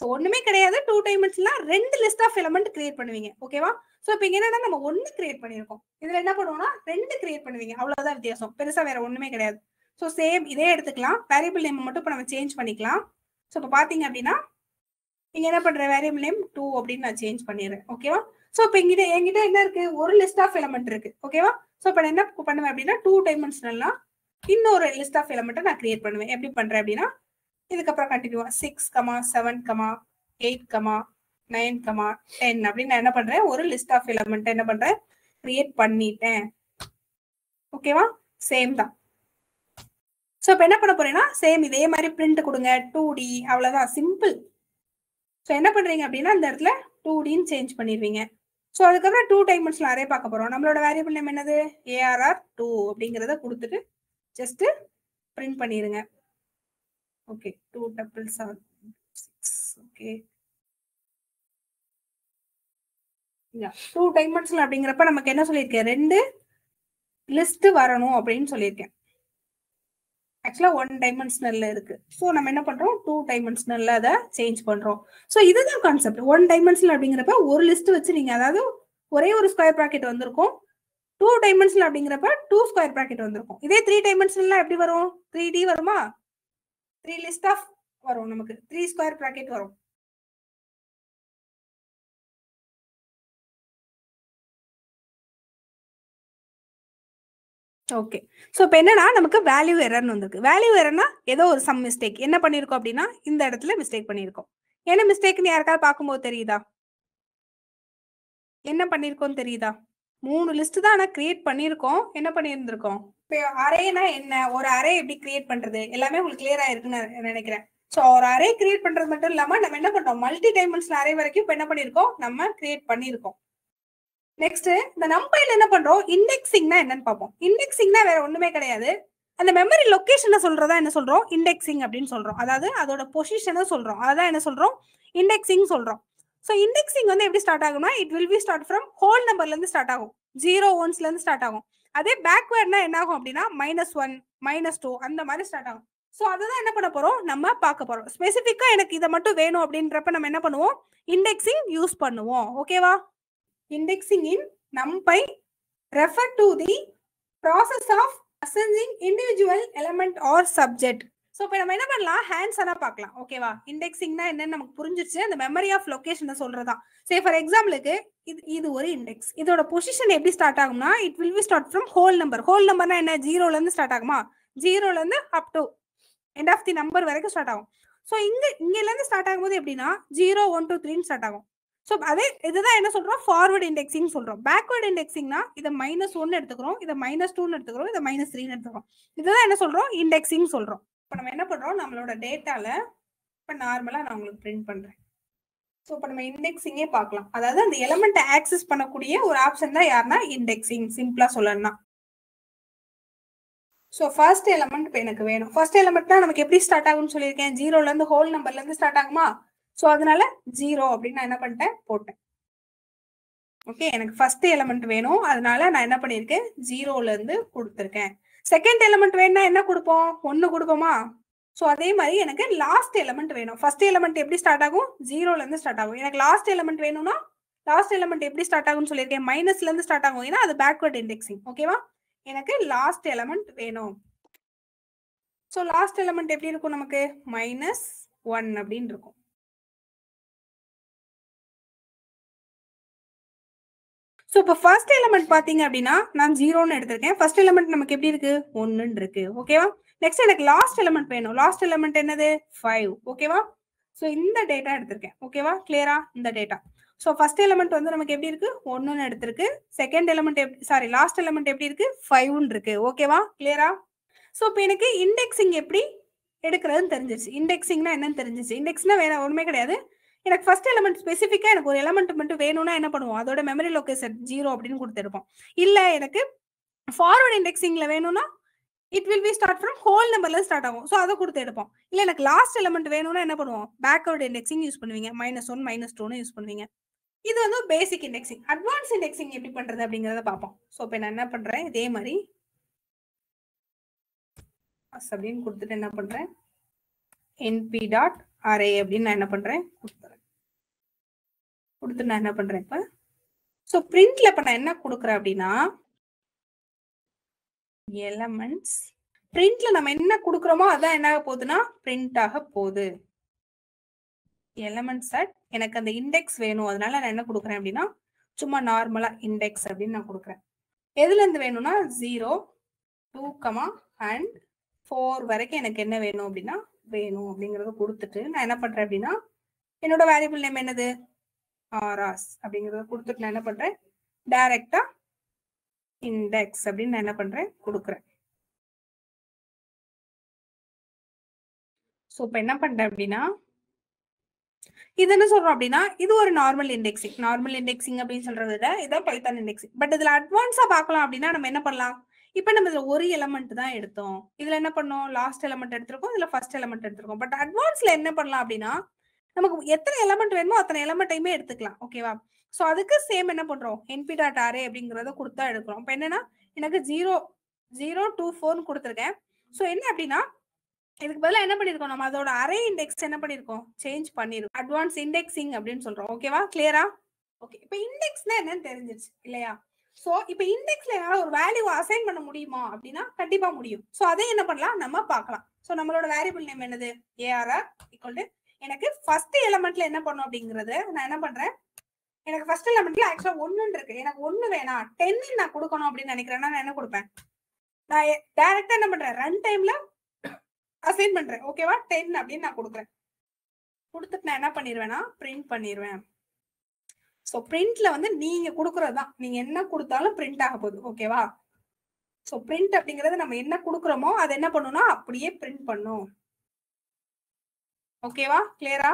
A: ஸோ ஒண்ணுமே கிடையாது டூ டைமெண்ட்ஸ்லாம் ரெண்டு லிஸ்ட் ஆஃப் எலமெண்ட் கிரியேட் பண்ணுவீங்க ஓகேவா ஸோ இப்போ இங்க என்னன்னா நம்ம ஒன்று கிரியேட் பண்ணியிருக்கோம் இதுல என்ன பண்ணுவோம்னா ரெண்டு கிரியேட் பண்ணுவீங்க அவ்வளவுதான் வித்தியாசம் பெருசா வேற ஒண்ணுமே கிடையாது ஸோ சேம் இதே எடுத்துக்கலாம் வேரியபிள் நேம் மட்டும் இப்போ நம்ம சேஞ்ச் பண்ணிக்கலாம் ஸோ இப்போ பாத்தீங்க அப்படின்னா இங்க என்ன பண்ற வேரியபிள் நேம் டூ அப்படின்னு நான் சேஞ்ச் பண்ணிடுறேன் ஓகேவா ஸோ இப்போ எங்கிட்ட எங்கிட்ட என்ன இருக்கு ஒரு லிஸ்ட் ஆஃப் எலமெண்ட் இருக்கு ஓகேவா ஸோ இப்போ நான் என்ன பண்ணுவேன் அப்படின்னா டூ டைமென்ஷனல்லாம் இன்னொரு லிஸ்ட் ஆஃப் எலமெண்ட்டை நான் கிரியேட் பண்ணுவேன் எப்படி பண்றேன் அப்படின்னா இதுக்கப்புறம் கண்டினியூவா six comma seven comma eight comma nine comma ten அப்படின்னு நான் என்ன பண்றேன் ஒரு லிஸ்ட் ஆஃப் எலமெண்ட் என்ன பண்றேன் கிரியேட் பண்ணிட்டேன் ஓகேவா சேம் தான் ஸோ இப்போ என்ன பண்ண போறேன்னா சேம் இதே மாதிரி பிரிண்ட் கொடுங்க டூ டி அவ்வளோதான் சிம்பிள் ஸோ என்ன பண்றீங்க அப்படின்னா இந்த இடத்துல டூ டின்னு சேஞ்ச் பண்ணிடுவீங்க ஸோ அதுக்கப்புறம் டூ டைமென்ஷனில் நிறைய பார்க்க போகிறோம் நம்மளோட வேரியபிள் நேம் என்னது ஏஆர்ஆர் டூ அப்படிங்கிறத கொடுத்துட்டு ஜஸ்ட்டு பிரிண்ட் பண்ணிடுங்க okay two tuples are six okay two dimensional அப்படிங்கிறப்ப நமக்கு என்ன சொல்லியிருக்கேன் ரெண்டு லிஸ்ட் வரணும் அப்படின்னு சொல்லியிருக்கேன் ஆக்சுவலா ஒன் டைமென்ஷனல்ல இருக்கு ஸோ நம்ம என்ன பண்றோம் டூ டைமென்ஷனல்ல அதை சேஞ்ச் பண்றோம் ஸோ இதுதான் கான்செப்ட் ஒன் டைமென்ஷனல் அப்படிங்கிறப்ப ஒரு லிஸ்ட் வச்சு நீங்க அதாவது ஒரே ஒரு ஸ்கொயர் ப்ராக்கெட் வந்திருக்கும் டூ டைமென்ஷனல் அப்படிங்கிறப்ப டூ ஸ்கொயர் ப்ராக்கெட் வந்திருக்கும் இதே த்ரீ டைமென்ஷனல்லாம் எப்படி வரும் த்ரீ டி வருமா த்ரீ லிஸ்ட் ஆஃப் வரும் நமக்கு த்ரீ ஸ்கொயர் ப்ராக்கெட் வரும் ஓகே ஸோ இப்போ என்னன்னா நமக்கு வேல்யூ எரர்னு வந்திருக்கு வேல்யூ எரர்னா ஏதோ ஒரு சம் மிஸ்டேக் என்ன பண்ணியிருக்கோம் அப்படின்னா இந்த இடத்துல மிஸ்டேக் பண்ணியிருக்கோம் என்ன மிஸ்டேக்னு யாருக்காவது பார்க்கும்போது தெரியுதா என்ன பண்ணியிருக்கோம் தெரியுதா மூணு லிஸ்ட் தான் ஆனால் கிரியேட் பண்ணியிருக்கோம் என்ன பண்ணியிருந்திருக்கோம் அறைனா என்ன ஒரு அறை எப்படி கிரியேட் பண்றது எல்லாமே உங்களுக்கு கிளியரா இருக்குன்னு நினைக்கிறேன் ஸோ ஒரு அறை கிரியேட் பண்றது மட்டும் இல்லாம நம்ம என்ன பண்றோம் மல்டி டைமென்ஷன் அரே வரைக்கும் என்ன பண்ணிருக்கோம் நம்ம கிரியேட் பண்ணிருக்கோம் நெக்ஸ்ட் இந்த நம்பர்ல என்ன பண்றோம் இண்டெக்ஸிங்னா என்னன்னு பார்ப்போம் இண்டெக்ஸிங்னா வேற ஒண்ணுமே கிடையாது அந்த மெமரி லொக்கேஷனை சொல்றதா என்ன சொல்றோம் இண்டெக்ஸிங் அப்படின்னு சொல்றோம் அதாவது அதோட பொசிஷனை சொல்றோம் அதான் என்ன சொல்றோம் இண்டெக்ஸிங் சொல்றோம் ஸோ இண்டெக்ஸிங் வந்து எப்படி ஸ்டார்ட் ஆகும்னா it will be start from whole நம்பர்ல இருந்து ஸ்டார்ட் ஆகும் ஜீரோ ஒன்ஸ்ல இருந்து ஸ்டார்ட் ஆகும் அதே பேக்வேர்ட்னா என்ன ஆகும் அப்படின்னா மைனஸ் ஒன் மைனஸ் டூ அந்த மாதிரி ஸ்டார்ட் ஆகும் ஸோ அதை தான் என்ன பண்ண போறோம் நம்ம பார்க்க போறோம் ஸ்பெசிஃபிக்கா எனக்கு இதை மட்டும் வேணும் அப்படின்றப்ப நம்ம என்ன பண்ணுவோம் இண்டெக்ஸிங் யூஸ் பண்ணுவோம் ஓகேவா indexing in NumPy refer to the process of அசன்சிங் individual element or subject so இப்போ நம்ம என்ன பண்ணலாம் ஹேண்ட்ஸாக பார்க்கலாம் ஓகேவா இண்டெக்ஸிங்னா என்னன்னு நமக்கு புரிஞ்சிருச்சு அந்த மெமரி ஆஃப் லொக்கேஷனை சொல்றதா சே ஃபார் எக்ஸாம்பிளுக்கு இது இது ஒரு இண்டெக்ஸ் இதோட பொசிஷன் எப்படி ஸ்டார்ட் ஆகும்னா it will be start from whole number whole நம்பர்னா என்ன ஜீரோலேருந்து ஸ்டார்ட் ஆகுமா ஜீரோலேருந்து up to end of the number வரைக்கும் ஸ்டார்ட் ஆகும் ஸோ இங்க இங்கேருந்து ஸ்டார்ட் ஆகும்போது எப்படின்னா ஜீரோ ஒன் டூ த்ரீன்னு ஸ்டார்ட் ஆகும் ஸோ அதே இதுதான் என்ன சொல்றோம் ஃபார்வர்ட் இண்டெக்ஸிங் சொல்றோம் பேக்வர்ட் இண்டெக்ஸிங்னா இதை மைனஸ் ஒன்று எடுத்துக்கிறோம் இதை மைனஸ் டூன்னு எடுத்துக்கிறோம் இதை மைனஸ் த்ரீன்னு எடுத்துக்கிறோம் இதுதான் என்ன சொல்றோம் இண்டெக்ஸிங் சொல்றோம் இப்போ நம்ம என்ன பண்ணுறோம் நம்மளோட டேட்டாவில் இப்போ நார்மலாக நான் உங்களுக்கு பிரிண்ட் பண்ணுறேன் ஸோ இப்போ நம்ம இண்டெக்ஸிங்கே பார்க்கலாம் அதாவது அந்த எலமெண்ட்டை ஆக்சஸ் பண்ணக்கூடிய ஒரு ஆப்ஷன் தான் யாருன்னா இண்டெக்ஸிங் சிம்பிளாக சொல்லணும்னா ஸோ ஃபர்ஸ்ட் எலமெண்ட் இப்போ எனக்கு வேணும் ஃபர்ஸ்ட் எலமெண்ட்னா நமக்கு எப்படி ஸ்டார்ட் ஆகும்னு சொல்லியிருக்கேன் ஜீரோலேருந்து ஹோல் நம்பர்லேருந்து ஸ்டார்ட் ஆகுமா ஸோ அதனால ஜீரோ அப்படின்னு நான் என்ன பண்ணிட்டேன் போட்டேன் ஓகே எனக்கு ஃபர்ஸ்ட் எலமெண்ட் வேணும் அதனால நான் என்ன பண்ணியிருக்கேன் ஜீரோலேருந்து கொடுத்துருக்கேன் செகண்ட் எலமெண்ட் வேணா என்ன கொடுப்போம் ஒன்று கொடுப்போமா ஸோ அதே மாதிரி எனக்கு லாஸ்ட் எலமெண்ட் வேணும் ஃபர்ஸ்ட் எலமெண்ட் எப்படி ஸ்டார்ட் ஆகும் இருந்து ஸ்டார்ட் ஆகும் எனக்கு லாஸ்ட் எலமெண்ட் வேணும்னா லாஸ்ட் எலமெண்ட் எப்படி ஸ்டார்ட் ஆகும்னு சொல்லியிருக்கேன் மைனஸ்லேருந்து ஸ்டார்ட் ஆகும் ஏன்னா அது பேக்வர்ட் இண்டெக்ஸிங் ஓகேவா எனக்கு லாஸ்ட் எலமெண்ட் வேணும் ஸோ லாஸ்ட் எலமெண்ட் எப்படி இருக்கும் நமக்கு மைனஸ் ஒன் அப்படின்னு இருக்கும் ஸோ இப்போ ஃபர்ஸ்ட் எலமெண்ட் பார்த்தீங்க அப்படின்னா நான் ஜீரோன்னு எடுத்திருக்கேன் ஃபர்ஸ்ட் எலமெண்ட் நமக்கு எப்படி இருக்கு ஒன்றுன்னு இருக்கு ஓகேவா நெக்ஸ்ட் எனக்கு லாஸ்ட் எலமெண்ட் வேணும் லாஸ்ட் எலமெண்ட் என்னது ஃபைவ் ஓகேவா ஸோ இந்த டேட்டா எடுத்திருக்கேன் ஓகேவா கிளியரா இந்த டேட்டா ஸோ ஃபர்ஸ்ட் எலமெண்ட் வந்து நமக்கு எப்படி இருக்கு ஒன்னுன்னு எடுத்திருக்கு செகண்ட் எலமெண்ட் எப்படி சாரி லாஸ்ட் எலமெண்ட் எப்படி இருக்கு ஃபைவ்னு இருக்கு ஓகேவா கிளியரா ஸோ இப்போ எனக்கு இண்டெக்ஸிங் எப்படி எடுக்கிறதுன்னு தெரிஞ்சிச்சு இண்டெக்ஸிங்னா என்னன்னு தெரிஞ்சிச்சு இண்டெக்ஸ்னா வேற ஒன்றுமே கிடையாது எனக்கு ஃபர்ஸ்ட் எலமெண்ட் ஸ்பெசிஃபிக்காக எனக்கு ஒரு எலமெண்ட் மட்டும் வேணும்னா என்ன பண்ணுவோம் அதோட மெமரி லொக்கேஷன் ஜீரோ அப்படின்னு கொடுத்துருப்போம் இல்லை எனக்கு ஃபார்வர்ட் இண்டெக்ஸிங்கில் வேணும்னா it will be start from whole நம்பர்ல ஸ்டார்ட் ஆகும் ஸோ அதை கொடுத்து எடுப்போம் இல்லை எனக்கு லாஸ்ட் எலமெண்ட் வேணும்னா என்ன பண்ணுவோம் பேக்வர்ட் இண்டெக்ஸிங் யூஸ் பண்ணுவீங்க மைனஸ் ஒன் மைனஸ் டூனு யூஸ் பண்ணுவீங்க இது வந்து பேசிக் இண்டெக்ஸிங் அட்வான்ஸ் இண்டெக்ஸிங் எப்படி பண்றது அப்படிங்கிறத பார்ப்போம் ஸோ இப்போ நான் என்ன பண்றேன் இதே மாதிரி அப்படின்னு கொடுத்துட்டு என்ன பண்றேன் என்பி டாட் அரே அப்படின்னு நான் என்ன பண்றேன் கொடுத்துறேன் கொடுத்து நான் என்ன பண்றேன் இப்ப ஸோ பிரிண்ட்ல இப்ப நான் என்ன கொடுக்குறேன் அப்படின்னா எலமெண்ட்ஸ் பிரிண்ட்ல நம்ம என்ன கொடுக்குறோமோ அதான் என்ன ஆக போகுதுன்னா பிரிண்ட் ஆக போகுது எலமெண்ட்ஸ் அட் எனக்கு அந்த இண்டெக்ஸ் வேணும் அதனால நான் என்ன கொடுக்குறேன் அப்படின்னா சும்மா நார்மலா இண்டெக்ஸ் அப்படின்னு நான் கொடுக்குறேன் எதுல இருந்து வேணும்னா zero two comma and four வரைக்கும் எனக்கு என்ன வேணும் அப்படின்னா வேணும் அப்படிங்கறத கொடுத்துட்டு நான் என்ன பண்றேன் அப்படின்னா என்னோட வேரியபிள் நேம் என்னது ஆராஸ் அப்படிங்கறத கொடுத்துட்டு நான் என்ன பண்றேன் டைரக்டா இண்டெக்ஸ் அப்படின்னு நான் என்ன பண்றேன் கொடுக்குறேன் ஸோ இப்போ என்ன பண்றேன் அப்படின்னா இது என்ன சொல்றோம் அப்படின்னா இது ஒரு நார்மல் இண்டெக்ஸிங் நார்மல் இண்டெக்ஸிங் அப்படின்னு சொல்றதை விட இதான் பைத்தான் இண்டெக்ஸிங் பட் இதுல அட்வான்ஸா பார்க்கலாம் அப்படின்னா நம்ம என்ன பண்ணலாம் இப்போ நம்ம இதுல ஒரு எலமெண்ட் தான் எடுத்தோம் இதுல என்ன பண்ணோம் லாஸ்ட் எலமெண்ட் எடுத்திருக்கோம் இதுல ஃபர்ஸ்ட் எலமெண்ட் எடுத்திருக்கோம் பட் அட்வான்ஸ்ல என்ன பண்ணலாம் அப்படின்னா நமக்கு எத்தனை எலமெண்ட் வேணுமோ அத்தனை எலமெண்ட்டையுமே எடுத்துக்கலாம் ஓகேவா ஸோ அதுக்கு சேம் என்ன பண்றோம் என்பி டாட் ஆரே அப்படிங்கிறத கொடுத்தா எடுக்கிறோம் இப்போ என்னன்னா எனக்கு ஜீரோ ஜீரோ டூ ஃபோர்னு கொடுத்துருக்கேன் ஸோ என்ன அப்படின்னா இதுக்கு பதிலாக என்ன பண்ணியிருக்கோம் நம்ம அதோட அரே இண்டெக்ஸ் என்ன பண்ணியிருக்கோம் சேஞ்ச் பண்ணிருக்கோம் அட்வான்ஸ் இண்டெக்ஸிங் அப்படின்னு சொல்றோம் ஓகேவா கிளியரா ஓகே இப்போ இண்டெக்ஸ்னா என்னன்னு தெரிஞ்சிருச்சு இல்லையா சோ இப்ப இண்டெக்ஸ்ல என்னால ஒரு வேல்யூ அசைன் பண்ண முடியுமா அப்படின்னா கண்டிப்பா முடியும் சோ அதை என்ன பண்ணலாம் நம்ம பார்க்கலாம் சோ நம்மளோட வேரியபிள் நேம் என்னது ஏஆர்ஆர் ஈக்குவல் எனக்கு ஃபர்ஸ்ட் எலமெண்ட்ல என்ன பண்ணும் அப்படிங்கறது நான் என்ன பண்றேன் எனக்கு ஃபர்ஸ்ட் எலமெண்ட்ல ஆக்சுவலா ஒன்னு இருக்கு எனக்கு ஒண்ணு வேணாம் டென் நான் கொடுக்கணும் அப்படின்னு நினைக்கிறேன்னா நான் என்ன கொடுப்பேன் நான் டைரக்டா என்ன பண்றேன் ரன் டைம்ல அசைன் பண்றேன் ஓகேவா டென் அப்படின்னு நான் கொடுக்குறேன் கொடுத்துட்டு நான் என்ன பண்ணிடுவேன்னா பிரிண்ட் பண்ணிடுவேன் ஸோ பிரிண்ட்ல வந்து நீங்க கொடுக்கறது தான் நீங்க என்ன கொடுத்தாலும் பிரிண்ட் ஆக போகுது ஓகேவா ஸோ பிரிண்ட் அப்படிங்கறது நம்ம என்ன கொடுக்குறோமோ அதை என்ன பண்ணணும்னா அப்படியே பிரிண்ட் பண்ணும் ஓகேவா கிளியரா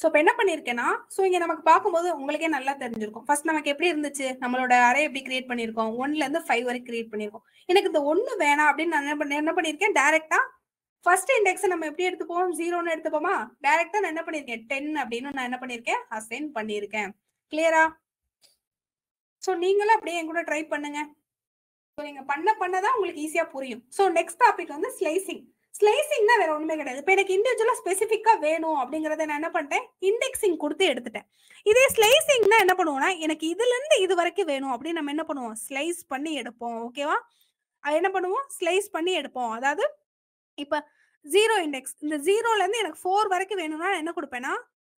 A: ஸோ இப்போ என்ன பண்ணியிருக்கேன்னா ஸோ இங்கே நமக்கு பார்க்கும்போது உங்களுக்கே நல்லா தெரிஞ்சிருக்கும் ஃபர்ஸ்ட் நமக்கு எப்படி இருந்துச்சு நம்மளோட அரே எப்படி கிரியேட் பண்ணியிருக்கோம் ஒன்லேருந்து ஃபைவ் வரைக்கும் கிரியேட் பண்ணியிருக்கோம் எனக்கு இந்த ஒன்று வேணாம் அப்படின்னு நான் என்ன பண்ண என்ன பண்ணியிருக்கேன் டேரெக்டாக ஃபர்ஸ்ட் இண்டெக்ஸ் நம்ம எப்படி எடுத்துப்போம் ஜீரோன்னு எடுத்துப்போமா டைரக்டா நான் என்ன பண்ணிருக்கேன் டென் அப்படின்னு நான் என்ன பண்ணிருக்கேன் அசைன் பண்ணிருக்கேன் கிளியரா ஸோ நீங்களும் அப்படியே என் கூட ட்ரை பண்ணுங்க ஸோ நீங்க பண்ண பண்ணதான் உங்களுக்கு ஈஸியா புரியும் ஸோ நெக்ஸ்ட் டாபிக் வந்து ஸ்லைசிங் ஸ்லைசிங்னா வேற ஒண்ணுமே கிடையாது இப்போ எனக்கு இண்டிவிஜுவலா ஸ்பெசிஃபிக்கா வேணும் அப்படிங்கறத நான் என்ன பண்ணிட்டேன் இண்டெக்ஸிங் கொடுத்து எடுத்துட்டேன் இதே ஸ்லைசிங்னா என்ன பண்ணுவோம்னா எனக்கு இதுல இருந்து இது வரைக்கும் வேணும் அப்படின்னு நம்ம என்ன பண்ணுவோம் ஸ்லைஸ் பண்ணி எடுப்போம் ஓகேவா என்ன பண்ணுவோம் ஸ்லைஸ் பண்ணி எடுப்போம் அதாவது இப்போ ஜீரோ இண்டெக்ஸ் இந்த ஜீரோலேருந்து எனக்கு ஃபோர் வரைக்கும் வேணும்னா என்ன கொடுப்பேன்னா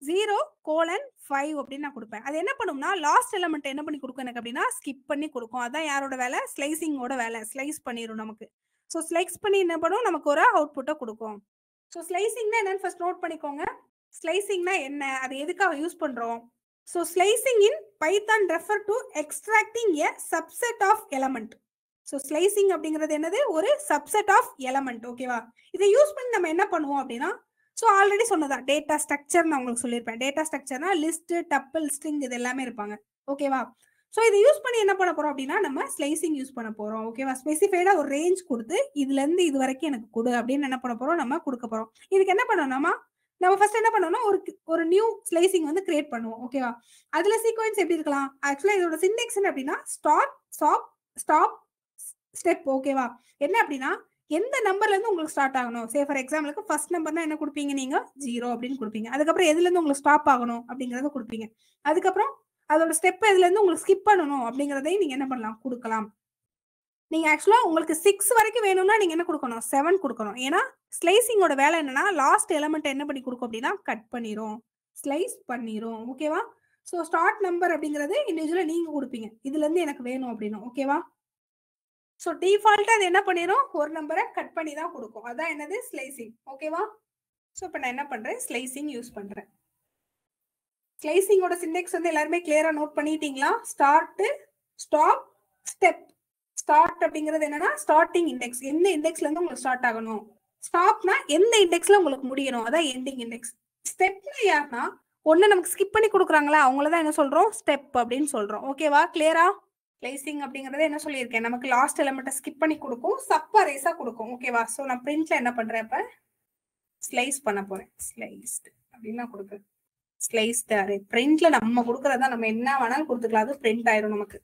A: ஜீரோ கோலன் ஃபைவ் அப்படின்னு நான் கொடுப்பேன் அது என்ன பண்ணும்னா லாஸ்ட் எலமெண்ட் என்ன பண்ணி கொடுக்கும் எனக்கு அப்படின்னா ஸ்கிப் பண்ணி கொடுக்கும் அதான் யாரோட வேலை ஸ்லைசிங்கோட வேலை ஸ்லைஸ் பண்ணிடும் நமக்கு ஸோ ஸ்லைஸ் பண்ணி என்ன பண்ணும் நமக்கு ஒரு அவுட்புட்டை கொடுக்கும் ஸோ ஸ்லைசிங்னா என்னன்னு ஃபர்ஸ்ட் நோட் பண்ணிக்கோங்க ஸ்லைசிங்னா என்ன அது எதுக்காக யூஸ் பண்ணுறோம் so slicing in Python refer to extracting a subset of element so slicing அப்படிங்கிறது என்னது ஒரு சப்செட் ஆஃப் எலமெண்ட் ஓகேவா இதை யூஸ் பண்ணி நம்ம என்ன பண்ணுவோம் அப்படின்னா ஸோ ஆல்ரெடி சொன்னதா டேட்டா ஸ்ட்ரக்சர் நான் உங்களுக்கு சொல்லியிருப்பேன் டேட்டா ஸ்ட்ரக்சர்னா லிஸ்ட் டப்பிள் ஸ்ட்ரிங் இது எல்லாமே இருப்பாங்க ஓகேவா ஸோ இதை யூஸ் பண்ணி என்ன பண்ண போறோம் அப்படின்னா நம்ம ஸ்லைசிங் யூஸ் பண்ண போறோம் ஓகேவா ஸ்பெசிஃபைடா ஒரு ரேஞ்ச் கொடுத்து இதுல இருந்து இது வரைக்கும் எனக்கு கொடு அப்படின்னு என்ன பண்ண போறோம் நம்ம கொடுக்க போறோம் இதுக்கு என்ன பண்ணணும்னா நம்ம ஃபர்ஸ்ட் என்ன பண்ணணும் ஒரு ஒரு நியூ ஸ்லைசிங் வந்து கிரியேட் பண்ணுவோம் ஓகேவா அதுல சீக்வன்ஸ் எப்படி இருக்கலாம் ஆக்சுவலா இதோட சிண்டெக்ஷன் அப்படின்னா ஸ்டாப் ஸ்டாப் ஸ்டாப் ஸ்டெப் ஓகேவா என்ன அப்படின்னா எந்த நம்பர்ல இருந்து உங்களுக்கு ஸ்டார்ட் ஆகணும் சே ஃபார் எக்ஸாம்பிளுக்கு ஃபர்ஸ்ட் நம்பர்னா என்ன கொடுப்பீங்க நீங்க ஜீரோ அப்படின்னு கொடுப்பீங்க அதுக்கப்புறம் எதுல இருந்து உங்களுக்கு ஸ்டாப் ஆகணும் அப்படிங்கறத கொடுப்பீங்க அதுக்கப்புறம் அதோட ஸ்டெப் எதுல இருந்து உங்களுக்கு ஸ்கிப் பண்ணணும் அப்படிங்கறதையும் நீங்க என்ன பண்ணலாம் கொடுக்கலாம் நீங்க ஆக்சுவலா உங்களுக்கு சிக்ஸ் வரைக்கும் வேணும்னா நீங்க என்ன கொடுக்கணும் செவன் கொடுக்கணும் ஏன்னா ஸ்லைசிங்கோட வேலை என்னன்னா லாஸ்ட் எலமெண்ட் என்ன பண்ணி கொடுக்கும் அப்படின்னா கட் பண்ணிரும் ஸ்லைஸ் பண்ணிரும் ஓகேவா ஸோ ஸ்டார்ட் நம்பர் அப்படிங்கிறது இண்டிவிஜுவலா நீங்கள் கொடுப்பீங்க இதுலேருந்து எனக்கு வேணும் அப்படின்னு ஓகேவா ஸோ டிஃபால்ட்டாக அது என்ன பண்ணிடும் ஒரு நம்பரை கட் பண்ணி தான் கொடுக்கும் அதான் என்னது ஸ்லைசிங் ஓகேவா ஸோ இப்போ நான் என்ன பண்ணுறேன் ஸ்லைசிங் யூஸ் பண்ணுறேன் ஸ்லைசிங்கோட சிண்டெக்ஸ் வந்து எல்லாருமே கிளியராக நோட் பண்ணிட்டீங்களா ஸ்டார்ட்டு ஸ்டாப் ஸ்டெப் ஸ்டார்ட் அப்படிங்கிறது என்னன்னா ஸ்டார்டிங் இண்டெக்ஸ் எந்த இண்டெக்ஸ்ல இருந்து உங்களுக்கு ஸ்டார்ட் ஆகணும் ஸ்டாப்னா எந்த இண்டெக்ஸ்ல உங்களுக்கு முடியணும் அதான் எண்டிங் இண்டெக்ஸ் ஸ்டெப்னா யாருன்னா ஒன்னு நமக்கு ஸ்கிப் பண்ணி கொடுக்குறாங்களா அவங்கள தான் என்ன சொல்றோம் ஸ்டெப் அப்படின்னு சொல்றோம் ஓகேவா கிளியரா பிளேசிங் அப்படிங்கறத என்ன சொல்லியிருக்கேன் நமக்கு லாஸ்ட் எலமெண்ட்டை ஸ்கிப் பண்ணி கொடுக்கும் சப்பா ரேஸா கொடுக்கும் ஓகேவா ஸோ நான் பிரிண்ட்ல என்ன பண்றேன் அப்ப ஸ்லைஸ் பண்ண போறேன் ஸ்லைஸ்டு அப்படின்னு நான் கொடுக்குறேன் ஸ்லைஸ்டு அரே பிரிண்ட்ல நம்ம கொடுக்கறதா நம்ம என்ன வேணாலும் கொடுத்துக்கலாம் அது பிரிண்ட் ஆயிடும் நமக்கு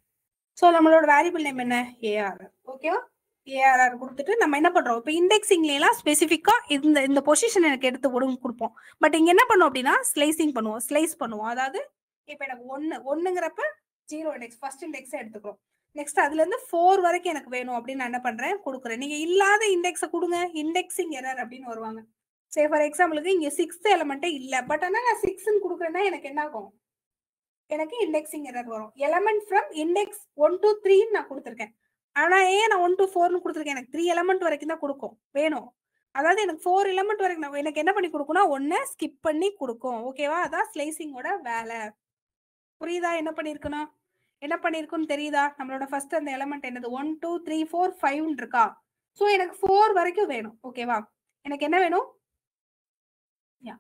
A: ஸோ நம்மளோட வேரியபிள் நேம் என்ன ஏஆர்ஆர் ஓகேவா ஏஆர்ஆர் கொடுத்துட்டு நம்ம என்ன பண்றோம் இப்போ எல்லாம் ஸ்பெசிஃபிக்கா இந்த இந்த பொசிஷன் எனக்கு எடுத்து ஒடுங்க கொடுப்போம் பட் இங்க என்ன பண்ணுவோம் அப்படின்னா ஸ்லைசிங் பண்ணுவோம் ஸ்லைஸ் பண்ணுவோம் அதாவது இப்ப எனக்கு ஒன்று ஒன்றுங்கிறப்ப ஜீரோ இண்டெக்ஸ் ஃபர்ஸ்ட் இண்டெக்ஸ் எடுத்துக்கிறோம் நெக்ஸ்ட் அதுல இருந்து ஃபோர் வரைக்கும் எனக்கு வேணும் அப்படின்னு நான் என்ன பண்றேன் கொடுக்குறேன் நீங்க இல்லாத இண்டெக்ஸை கொடுங்க இண்டெக்ஸிங் எரர் அப்படின்னு வருவாங்க சே ஃபார் எக்ஸாம்பிளுக்கு இங்க சிக்ஸ்த் எலமெண்ட்டே இல்ல பட் ஆனா நான் சிக்ஸ் கொடுக்குறேன்னா எனக்கு என்ன ஆகும் எனக்கு இண்டெக்ஸிங் எரர் வரும் element from index one two த்ரீன்னு நான் கொடுத்துருக்கேன் ஆனா ஏன் நான் ஒன் டூ ஃபோர்னு கொடுத்துருக்கேன் எனக்கு த்ரீ எலமெண்ட் வரைக்கும் தான் கொடுக்கும் வேணும் அதாவது எனக்கு ஃபோர் எலமெண்ட் வரைக்கும் நான் எனக்கு என்ன பண்ணி கொடுக்கணும் ஒன்னு ஸ்கிப் பண்ணி கொடுக்கும் ஓகேவா அதான் ஸ்லைசிங்கோட வேலை புரியுதா என்ன பண்ணிருக்கணும் என்ன பண்ணிருக்குன்னு தெரியுதா நம்மளோட ஃபர்ஸ்ட் அந்த எலமெண்ட் என்னது one two three four five இருக்கா ஸோ எனக்கு ஃபோர் வரைக்கும் வேணும் ஓகேவா எனக்கு என்ன வேணும் யா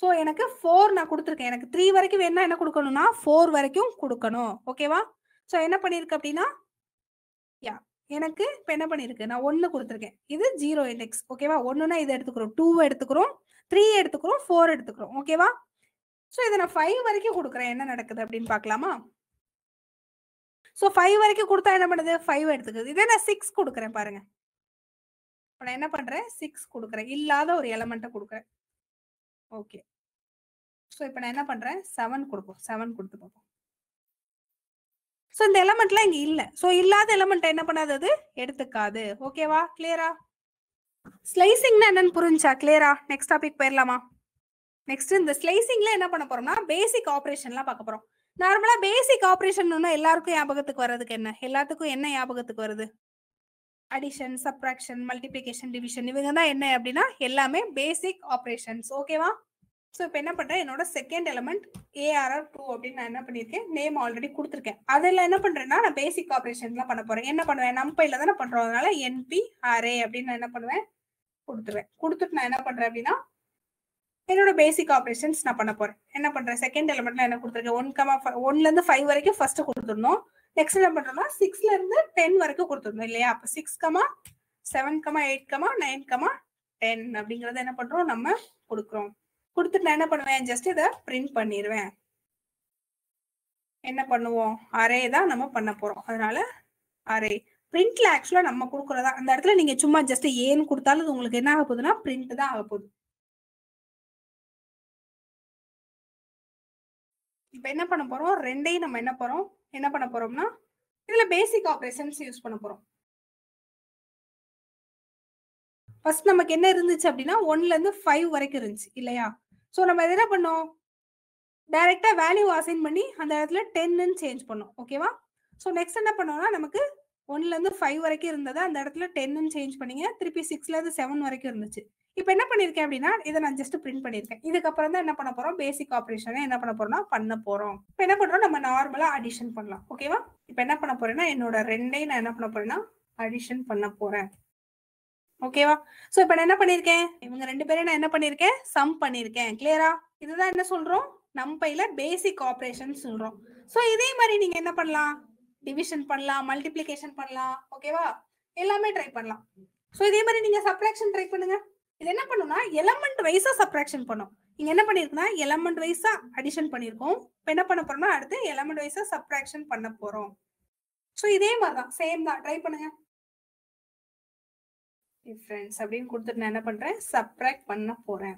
A: ஸோ எனக்கு ஃபோர் நான் கொடுத்துருக்கேன் எனக்கு த்ரீ வரைக்கும் வேணா என்ன கொடுக்கணும்னா ஃபோர் வரைக்கும் கொடுக்கணும் ஓகேவா ஸோ என்ன பண்ணியிருக்கு அப்படின்னா யா எனக்கு இப்போ என்ன பண்ணியிருக்கு நான் ஒன்று கொடுத்துருக்கேன் இது ஜீரோ இண்டெக்ஸ் ஓகேவா ஒன்றுனா இதை எடுத்துக்கிறோம் டூ எடுத்துக்கிறோம் த்ரீ எடுத்துக்கிறோம் ஃபோர் எடுத்துக்கிறோம் ஓகேவா ஸோ இதை நான் ஃபைவ் வரைக்கும் கொடுக்குறேன் என்ன நடக்குது அப்படின்னு பார்க்கலாமா ஸோ ஃபைவ் வரைக்கும் கொடுத்தா என்ன பண்ணுது ஃபைவ் எடுத்துக்குது இதே நான் சிக்ஸ் கொடுக்குறேன் பாருங்க இப்போ நான் என்ன பண்ணுறேன் சிக்ஸ் கொடுக்குறேன் இல்லாத ஒரு எலமெண்ட்டை கொடுக்குறேன் ஓகே ஸோ இப்போ நான் என்ன பண்ணுறேன் செவன் கொடுப்போம் செவன் கொடுத்து பார்ப்போம் ஸோ இந்த எலமெண்ட்லாம் இங்கே இல்லை ஸோ இல்லாத எலமெண்ட் என்ன பண்ணாதது எடுத்துக்காது ஓகேவா கிளியரா ஸ்லைசிங்னா என்னன்னு புரிஞ்சா கிளியரா நெக்ஸ்ட் டாபிக் போயிடலாமா நெக்ஸ்ட் இந்த ஸ்லைசிங்ல என்ன பண்ண போறோம்னா பேசிக் ஆப்ரேஷன்லாம் பார்க்க போறோம் நார்மலா பேசிக் ஆப்ரேஷன் எல்லாருக்கும் ஞாபகத்துக்கு வர்றதுக்கு என்ன எல்லாத்துக்கும் என்ன ஞாபகத்துக்கு வருது அடிஷன் சப்ராக்ஷன் மல்டிபிளிகேஷன் டிவிஷன் இவங்க தான் என்ன அப்படின்னா எல்லாமே பேசிக் ஆப்ரேஷன்ஸ் ஓகேவா ஸோ இப்போ என்ன பண்ணுறேன் என்னோட செகண்ட் எலமெண்ட் ஏஆர்ஆர் டூ அப்படின்னு நான் என்ன பண்ணியிருக்கேன் நேம் ஆல்ரெடி கொடுத்துருக்கேன் அதில் என்ன பண்ணுறேன்னா நான் பேசிக் ஆப்ரேஷன்லாம் பண்ண போகிறேன் என்ன பண்ணுவேன் இல்லை தானே பண்ணுறோம் அதனால என்பி அப்படின்னு நான் என்ன பண்ணுவேன் கொடுத்துருவேன் கொடுத்துட்டு நான் என்ன பண்ணுறேன் அப்படின்னா என்னோட பேசிக் ஆப்ரேஷன்ஸ் நான் பண்ண போறேன் என்ன பண்றேன் செகண்ட் எலமெண்ட்ல என்ன கொடுத்துருக்கேன் ஒன் கமா ஒன்ல இருந்து ஃபைவ் வரைக்கும் ஃபர்ஸ்ட் கொடுத்துருந்தோம் நெக்ஸ்ட் என்ன பண்றோம்னா சிக்ஸ்ல இருந்து டென் வரைக்கும் கொடுத்துருந்தோம் இல்லையா அப்ப six comma seven comma eight comma nine comma ten அப்படிங்கறத என்ன பண்றோம் நம்ம கொடுக்குறோம் கொடுத்துட்டு நான் என்ன பண்ணுவேன் ஜஸ்ட் இதை பிரிண்ட் பண்ணிடுவேன் என்ன பண்ணுவோம் அரே தான் நம்ம பண்ண போறோம் அதனால அரே பிரிண்ட்ல ஆக்சுவலா நம்ம கொடுக்கறதா அந்த இடத்துல நீங்க சும்மா ஜஸ்ட் ஏன்னு கொடுத்தாலும் உங்களுக்கு என்ன ஆக போகுதுன்னா பிரிண்ட் தான் ஆக போகுது இப்ப என்ன பண்ண போறோம் ரெண்டையும் நம்ம என்ன போறோம் என்ன பண்ண போறோம்னா இதுல பேசிக் ஆப்ரேஷன்ஸ் யூஸ் பண்ண போறோம் ஃபர்ஸ்ட் நமக்கு என்ன இருந்துச்சு அப்படின்னா ஒன்ல இருந்து ஃபைவ் வரைக்கும் இருந்துச்சு இல்லையா ஸோ நம்ம என்ன பண்ணோம் டைரக்டா வேல்யூ அசைன் பண்ணி அந்த இடத்துல டென்னு சேஞ்ச் பண்ணோம் ஓகேவா ஸோ நெக்ஸ்ட் என்ன பண்ணோம்னா நமக்கு ஒன்ல இருந்து ஃபைவ் வரைக்கும் இருந்ததை அந்த இடத்துல டென்னு சேஞ்ச் பண்ணிங்க திருப்பி சிக்ஸ்ல இருந்து செவன் வரைக்கும் இருந்துச்சு இப்போ என்ன பண்ணியிருக்கேன் அப்படின்னா இதை நான் ஜஸ்ட் பிரிண்ட் பண்ணியிருக்கேன் இதுக்கப்புறம் தான் என்ன பண்ண போறோம் பேசிக் ஆப்ரேஷனை என்ன பண்ண போறோம்னா பண்ண போறோம் இப்போ என்ன பண்றோம் நம்ம நார்மலா அடிஷன் பண்ணலாம் ஓகேவா இப்போ என்ன பண்ண போறேன்னா என்னோட ரெண்டையும் நான் என்ன பண்ண போறேன்னா அடிஷன் பண்ண போறேன் ஓகேவா சோ இப்போ நான் என்ன பண்ணியிருக்கேன் இவங்க ரெண்டு பேரும் நான் என்ன பண்ணியிருக்கேன் சம் பண்ணியிருக்கேன் கிளியரா இதுதான் என்ன சொல்றோம் பையில பேசிக் ஆப்ரேஷன் சொல்றோம் சோ இதே மாதிரி நீங்க என்ன பண்ணலாம் டிவிஷன் பண்ணலாம் மல்டிபிளிகேஷன் பண்ணலாம் ஓகேவா எல்லாமே ட்ரை பண்ணலாம் சோ இதே மாதிரி நீங்க சப்ராக்ஷன் ட்ரை பண்ணுங்க இது என்ன பண்ணும்னா எலமெண்ட் வைஸா சப்ராக்ஷன் பண்ணும் இங்க என்ன பண்ணிருக்கோம் எலமெண்ட் வைஸா அடிஷன் பண்ணிருக்கோம் இப்ப என்ன பண்ண போறோம்னா அடுத்து எலமெண்ட் வைஸா சப்ராக்ஷன் பண்ண போறோம் ஸோ இதே மாதிரிதான் சேம் தான் ட்ரை பண்ணுங்க டிஃப்ரென்ஸ் அப்படின்னு கொடுத்துட்டு நான் என்ன பண்றேன் சப்ராக்ட் பண்ண போறேன்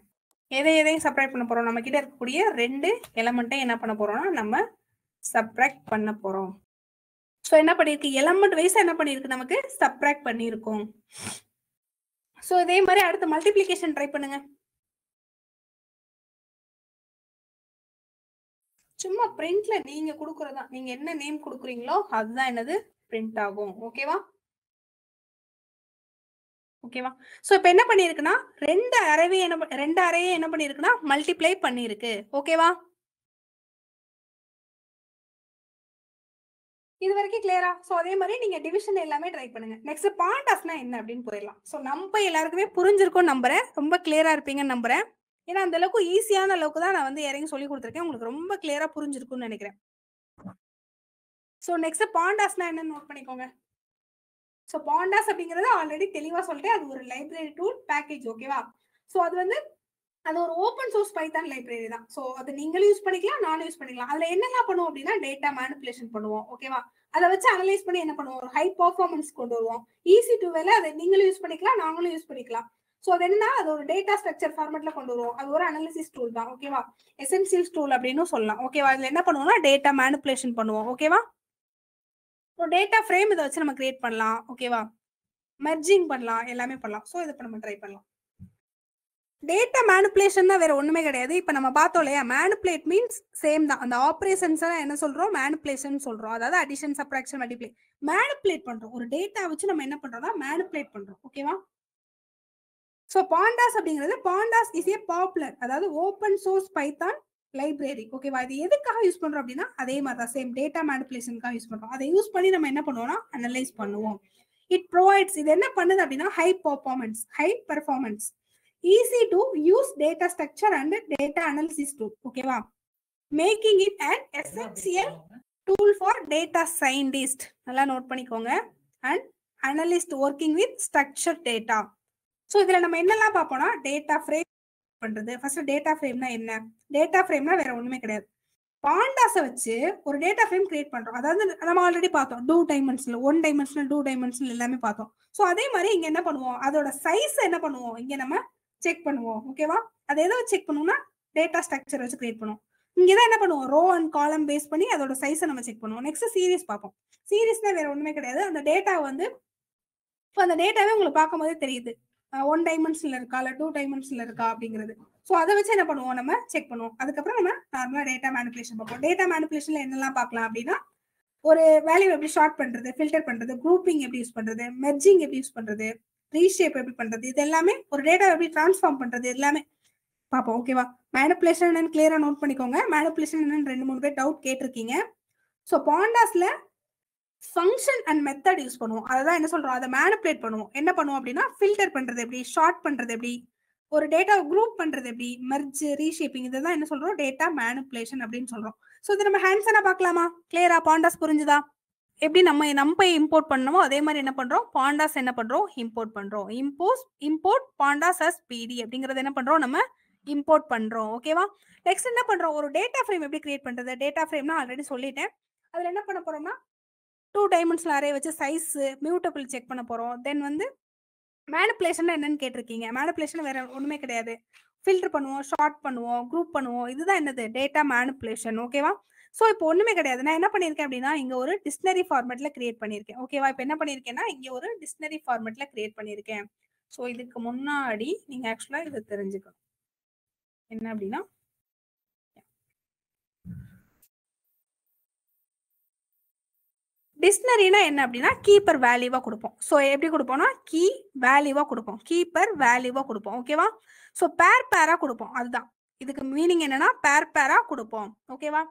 A: எதை எதையும் சப்ராக்ட் பண்ண போறோம் நம்ம கிட்ட இருக்கக்கூடிய ரெண்டு எலமெண்ட்டையும் என்ன பண்ண போறோம்னா நம்ம சப்ராக்ட் பண்ண போறோம் ஸோ என்ன பண்ணியிருக்கு எலமெண்ட் வைஸ் என்ன பண்ணியிருக்கு நமக்கு சப்ராக்ட் பண்ணியிருக்கோம் ஸோ இதே மாதிரி அடுத்த மல்டிப்ளிகேஷன் ட்ரை பண்ணுங்க சும்மா பிரிண்ட்ல நீங்க கொடுக்கறதா நீங்க என்ன நேம் கொடுக்குறீங்களோ அதுதான் என்னது பிரிண்ட் ஆகும் ஓகேவா ஓகேவா ஸோ இப்போ என்ன பண்ணியிருக்குன்னா ரெண்டு அறவே என்ன ரெண்டு அறையே என்ன பண்ணியிருக்குன்னா மல்டிப்ளை பண்ணியிருக்கு ஓகேவா இது வரைக்கும் கிளியரா ஸோ அதே மாதிரி நீங்க டிவிஷன் எல்லாமே ட்ரை பண்ணுங்க நெக்ஸ்ட் பாண்டாஸ்னா என்ன அப்படின்னு போயிடலாம் ஸோ நம்ம எல்லாருக்குமே புரிஞ்சிருக்கும் நம்புறேன் ரொம்ப கிளியரா இருப்பீங்கன்னு நம்புறேன் ஏன்னா அந்த அளவுக்கு ஈஸியான அளவுக்கு தான் நான் வந்து இறங்கி சொல்லி கொடுத்துருக்கேன் உங்களுக்கு ரொம்ப கிளியரா புரிஞ்சிருக்கும்னு நினைக்கிறேன் ஸோ நெக்ஸ்ட் பாண்டாஸ்னா என்னன்னு நோட் பண்ணிக்கோங்க ஸோ பாண்டாஸ் அப்படிங்கறது ஆல்ரெடி தெளிவாக சொல்லிட்டேன் அது ஒரு லைப்ரரி டூல் பேக்கேஜ் ஓகேவா ஸோ அது வந்து அது ஒரு ஓப்பன் சோர்ஸ் பைத்தான் லைப்ரரி தான் ஸோ அது நீங்களும் யூஸ் பண்ணிக்கலாம் நானும் யூஸ் பண்ணிக்கலாம் அதுல என்னெல்லாம் பண்ணுவோம் அப்படின்னா டேட்டா மேனிப்புலேஷன் பண்ணுவோம் ஓகேவா அதை வச்சு அனலைஸ் பண்ணி என்ன பண்ணுவோம் ஒரு ஹை பர்ஃபார்மன்ஸ் கொண்டு வருவோம் ஈஸி டு வேலை அதை நீங்களும் யூஸ் பண்ணிக்கலாம் நாங்களும் யூஸ் பண்ணிக்கலாம் ஸோ அது என்னன்னா அது ஒரு டேட்டா ஸ்ட்ரக்சர் ஃபார்மெட்ல கொண்டு வருவோம் அது ஒரு அனாலிசிஸ் டூல் தான் ஓகேவா எசென்சியல் டூல் அப்படின்னு சொல்லலாம் ஓகேவா அதுல என்ன பண்ணுவோம்னா டேட்டா மேனிப்புலேஷன் பண்ணுவோம் ஓகேவா ஸோ டேட்டா ஃப்ரேம் இதை வச்சு நம்ம கிரியேட் பண்ணலாம் ஓகேவா மெர்ஜிங் பண்ணலாம் எல்லாமே பண்ணலாம் ஸோ இதை நம்ம ட்ரை பண்ணலாம் டேட்டா மேனுப்புலேஷன் தான் வேற ஒண்ணுமே கிடையாது இப்போ நம்ம பார்த்தோம் இல்லையா மேனுப்புலேட் மீன்ஸ் சேம் தான் அந்த ஆப்ரேஷன்ஸ் என்ன சொல்றோம் மேனுப்புலேஷன் சொல்றோம் அதாவது அடிஷன் சப்ராக்ஷன் மல்டிப்ளை மேனுப்புலேட் பண்றோம் ஒரு டேட்டா வச்சு நம்ம என்ன பண்றோம்னா மேனுப்புலேட் பண்றோம் ஓகேவா ஸோ பாண்டாஸ் அப்படிங்கிறது பாண்டாஸ் இஸ் ஏ பாப்புலர் அதாவது ஓப்பன் சோர்ஸ் பைத்தான் லைப்ரரி ஓகேவா இது எதுக்காக யூஸ் பண்றோம் அப்படின்னா அதே மாதிரி தான் சேம் டேட்டா மேனுப்புலேஷனுக்காக யூஸ் பண்றோம் அதை யூஸ் பண்ணி நம்ம என்ன பண்ணுவோம்னா அனலைஸ் பண்ணுவோம் இட் ப்ரொவைட்ஸ் இது என்ன பண்ணுது அப்படின்னா high performance high performance easy to use data structure and data analysis tool. ஓகேவா making it and essential tool for data scientist நல்லா நோட் பண்ணிக்கோங்க and analyst working with structure data so இதில் நம்ம என்னெல்லாம் பார்ப்போம்னா டேட்டா ஃப்ரேம் பண்ணுறது ஃபர்ஸ்ட் டேட்டா ஃப்ரேம்னா என்ன டேட்டா ஃப்ரேம்னா வேற ஒன்றுமே கிடையாது பாண்டாஸை வச்சு ஒரு டேட்டா ஃப்ரேம் கிரியேட் பண்ணுறோம் அதாவது நம்ம ஆல்ரெடி பார்த்தோம் டூ டைமென்ஷனில் ஒன் டைமென்ஷனல் டூ டைமென்ஷனல் எல்லாமே பார்த்தோம் ஸோ அதே மாதிரி இங்கே என்ன பண்ணுவோம் அதோட சைஸ் என்ன பண்ணுவோம் இங்கே நம்ம செக் பண்ணுவோம் ஓகேவா அதை எதை செக் பண்ணுவோம்னா டேட்டா ஸ்ட்ரக்சர் வச்சு கிரியேட் பண்ணுவோம் இங்கே தான் என்ன பண்ணுவோம் ரோ அண்ட் காலம் பேஸ் பண்ணி அதோட சைஸை நம்ம செக் பண்ணுவோம் நெக்ஸ்ட் சீரீஸ் பார்ப்போம் சீரீஸ்னா வேற ஒன்றுமே கிடையாது அந்த டேட்டா வந்து இப்போ அந்த டேட்டாவே உங்களுக்கு பார்க்கும்போதே தெரியுது ஒன் டைமென்ஷன்ல இருக்கா இல்லை டூ டைமென்ஷன்ல இருக்கா அப்படிங்கிறது ஸோ அதை வச்சு என்ன பண்ணுவோம் நம்ம செக் பண்ணுவோம் அதுக்கப்புறம் நம்ம நார்மலாக டேட்டா மேனுபுலேஷன் பார்ப்போம் டேட்டா மேனிபுலேஷன்ல என்னெல்லாம் பார்க்கலாம் அப்படின்னா ஒரு வேல்யூ எப்படி ஷார்ட் பண்றது ஃபில்டர் பண்றது குரூப்பிங் எப்படி யூஸ் பண்றது மெர்ஜிங் எப்படி யூஸ் பண்றது ரீஷேப் எப்படி பண்றது இது எல்லாமே ஒரு டேட்டா எப்படி டிரான்ஸ்ஃபார்ம் பண்றது எல்லாமே பார்ப்போம் ஓகேவா மேனிப்புலேஷன் என்னன்னு கிளியரா நோட் பண்ணிக்கோங்க மேனிப்புலேஷன் என்னன்னு ரெண்டு மூணு பேர் டவுட் கேட்டிருக்கீங்க ஸோ பாண்டாஸ்ல ஃபங்க்ஷன் அண்ட் மெத்தட் யூஸ் பண்ணுவோம் அதை தான் என்ன சொல்றோம் அதை மேனிப்புலேட் பண்ணுவோம் என்ன பண்ணுவோம் அப்படின்னா ஃபில்டர் பண்றது எப்படி ஷார்ட் பண்றது எப்படி ஒரு டேட்டா குரூப் பண்றது எப்படி மெர்ஜ் ரீஷேப்பிங் இதை என்ன சொல்றோம் டேட்டா மேனிப்புலேஷன் அப்படின்னு சொல்றோம் ஸோ இது நம்ம ஹேண்ட்ஸனா பார்க்கலாமா கிளியரா பாண்டாஸ் புரிஞ்சுதா எப்படி நம்ம நம்ம இம்போர்ட் பண்ணமோ அதே மாதிரி என்ன பண்றோம் பாண்டாஸ் என்ன பண்றோம் இம்போர்ட் பண்றோம் இம்போஸ் இம்போர்ட் பாண்டாஸ் அஸ் பிடி அப்படிங்கறது என்ன பண்றோம் நம்ம இம்போர்ட் பண்றோம் ஓகேவா நெக்ஸ்ட் என்ன பண்றோம் ஒரு டேட்டா ஃப்ரேம் எப்படி கிரியேட் பண்றது டேட்டா ஃப்ரேம்னா ஆல்ரெடி சொல்லிட்டேன் அதுல என்ன பண்ண போறோம்னா டூ டைமெண்ட்ஸ்ல நிறைய வச்சு சைஸ் மியூட்டபிள் செக் பண்ண போறோம் தென் வந்து மேனிப்புலேஷன் என்னன்னு கேட்டிருக்கீங்க மேனிப்புலேஷன் வேற ஒண்ணுமே கிடையாது ஃபில்டர் பண்ணுவோம் ஷார்ட் பண்ணுவோம் குரூப் பண்ணுவோம் இதுதான் என்னது டேட்டா மேனிப்புலேஷன் ஓகேவா ஸோ இப்போ ஒண்ணுமே கிடையாது நான் என்ன பண்ணிருக்கேன் அப்படின்னா இங்க ஒரு டிக்ஷனரி ஃபார்மேட்ல கிரியேட் பண்ணிருக்கேன் ஓகேவா இப்போ என்ன பண்ணிருக்கேன்னா இங்க ஒரு டிக்ஷனரி ஃபார்மேட்ல கிரியேட் பண்ணிருக்கேன் ஸோ இதுக்கு முன்னாடி நீங்க ஆக்சுவலா இதை தெரிஞ்சுக்கணும் என்ன அப்படின்னா டிக்ஷனரினா என்ன அப்படின்னா கீப்பர் வேல்யூவா கொடுப்போம் ஸோ எப்படி கொடுப்போம்னா கீ வேல்யூவா கொடுப்போம் கீப்பர் வேல்யூவா கொடுப்போம் ஓகேவா ஸோ பேர் பேரா கொடுப்போம் அதுதான் இதுக்கு மீனிங் என்னன்னா பேர் பேரா கொடுப்போம் ஓகேவா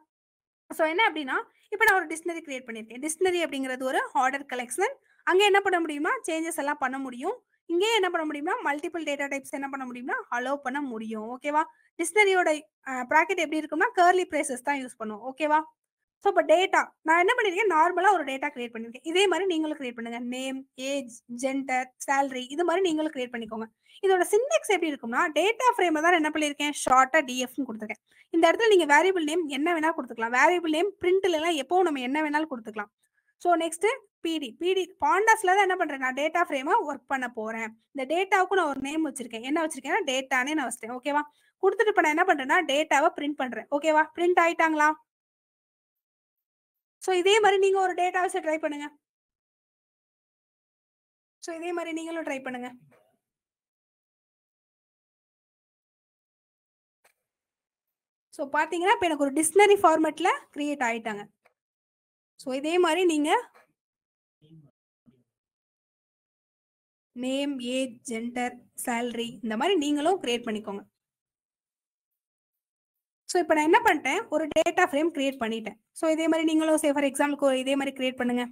A: ஸோ என்ன அப்படின்னா இப்போ நான் ஒரு டிக்ஷனரி கிரியேட் பண்ணியிருக்கேன் டிக்ஷனரி அப்படிங்கிறது ஒரு ஆர்டர் கலெக்ஷன் அங்கே என்ன பண்ண முடியுமா சேஞ்சஸ் எல்லாம் பண்ண முடியும் இங்கே என்ன பண்ண முடியுமா மல்டிபிள் டேட்டா டைப்ஸ் என்ன பண்ண முடியும்னா அலோ பண்ண முடியும் ஓகேவா டிக்ஷனரியோட ப்ராக்கெட் எப்படி இருக்கும்னா கேர்லி ப்ரைசஸ் தான் யூஸ் பண்ணுவோம் ஓகேவா ஸோ இப்போ டேட்டா நான் என்ன பண்ணியிருக்கேன் நார்மலாக ஒரு டேட்டா கிரியேட் பண்ணியிருக்கேன் இதே மாதிரி நீங்களும் கிரியேட் பண்ணுங்க நேம் ஏஜ் ஜெண்டர் சேலரி இது மாதிரி நீங்களும் கிரியேட் பண்ணிக்கோங்க இதோட சிண்டெக்ஸ் எப்படி இருக்கும்னா டேட்டா ஃப்ரேமை தான் என்ன பண்ணியிருக்கேன் ஷார்ட்டாக டிஎஃப்னு கொடுத்துருக்கேன் இந்த இடத்துல நீங்க வேரியபிள் நேம் என்ன வேணா கொடுத்துக்கலாம் வேரியபிள் நேம் பிரிண்ட்ல எல்லாம் எப்போ நம்ம என்ன வேணாலும் கொடுத்துக்கலாம் ஸோ நெக்ஸ்ட் பிடி பிடி பாண்டாஸ்ல தான் என்ன பண்றேன் நான் டேட்டா ஃப்ரேமா ஒர்க் பண்ண போறேன் இந்த டேட்டாவுக்கு நான் ஒரு நேம் வச்சிருக்கேன் என்ன வச்சிருக்கேன் டேட்டானே நான் வச்சிருக்கேன் ஓகேவா கொடுத்துட்டு இப்போ நான் என்ன பண்றேன்னா டேட்டாவை பிரிண்ட் பண்றேன் ஓகேவா பிரிண்ட் ஆயிட்டாங்களா ஸோ இதே மாதிரி நீங்கள் ஒரு டேட்டா வச்சு ட்ரை பண்ணுங்க ஸோ இதே மாதிரி நீங்களும் ட்ரை பண்ணுங்க ஸோ பார்த்தீங்கன்னா இப்போ எனக்கு ஒரு டிக்ஷனரி ஃபார்மேட்டில் க்ரியேட் ஆகிட்டாங்க ஸோ இதே மாதிரி நீங்கள் நேம் ஏஜ் ஜெண்டர் சேல்ரி இந்த மாதிரி நீங்களும் க்ரியேட் பண்ணிக்கோங்க ஸோ இப்போ நான் என்ன பண்ணிட்டேன் ஒரு டேட்டா ஃப்ரேம் க்ரியேட் பண்ணிட்டேன் ஸோ இதே மாதிரி நீங்களும் சே ஃபார் எக்ஸாம்பிளுக்கு இதே மாதிரி க்ரியேட் பண்ணுங்கள்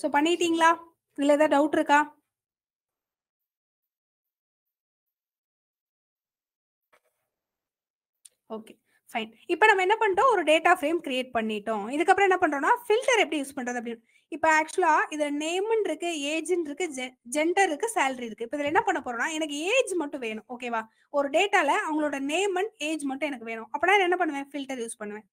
A: ஸோ பண்ணிட்டீங்களா இல்லை ஏதாவது டவுட் இருக்கா ஓகே ஃபைன் இப்போ நம்ம என்ன பண்ணிட்டோம் ஒரு டேட்டா ஃப்ரேம் கிரியேட் பண்ணிட்டோம் இதுக்கப்புறம் என்ன பண்ணுறோம்னா ஃபில்டர் எப்படி யூஸ் பண்ணுறது அப்படின்னு இப்போ ஆக்சுவலாக இதில் நேமுன்னு இருக்கு ஏஜ்னு இருக்கு ஜெண்டர் இருக்கு சேலரி இருக்கு இப்போ இதில் என்ன பண்ண போறோம்னா எனக்கு ஏஜ் மட்டும் வேணும் ஓகேவா ஒரு டேட்டாவில் அவங்களோட நேம் அண்ட் ஏஜ் மட்டும் எனக்கு வேணும் அப்படின்னா என்ன பண்ணுவேன் ஃபில்டர் யூஸ் பண்ணுவேன்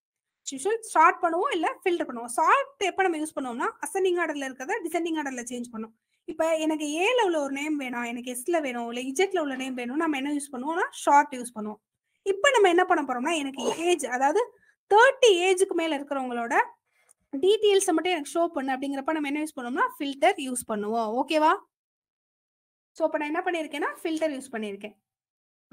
A: யூஷுவல் ஷார்ட் பண்ணுவோம் இல்லை ஃபில்டர் பண்ணுவோம் ஷார்ட் எப்போ நம்ம யூஸ் பண்ணுவோம்னா அசெண்டிங் ஆர்டர்ல இருக்கிறத டிசெண்டிங் ஆர்டரில் சேஞ்ச் பண்ணும் இப்போ எனக்கு ஏல உள்ள ஒரு நேம் வேணும் எனக்கு எஸ்ல வேணும் இல்லை இஜெட்ல உள்ள நேம் வேணும் நம்ம என்ன யூஸ் பண்ணுவோம்னா ஷார்ட் யூஸ் பண்ணுவோம் இப்போ நம்ம என்ன பண்ண போறோம்னா எனக்கு ஏஜ் அதாவது தேர்ட்டி ஏஜுக்கு மேலே இருக்கிறவங்களோட டீட்டெயில்ஸை மட்டும் எனக்கு ஷோ பண்ணு அப்படிங்கிறப்ப நம்ம என்ன யூஸ் பண்ணுவோம்னா ஃபில்டர் யூஸ் பண்ணுவோம் ஓகேவா ஸோ இப்போ நான் என்ன பண்ணியிருக்கேன்னா ஃபில்டர் யூஸ் பண்ணியிருக்கேன்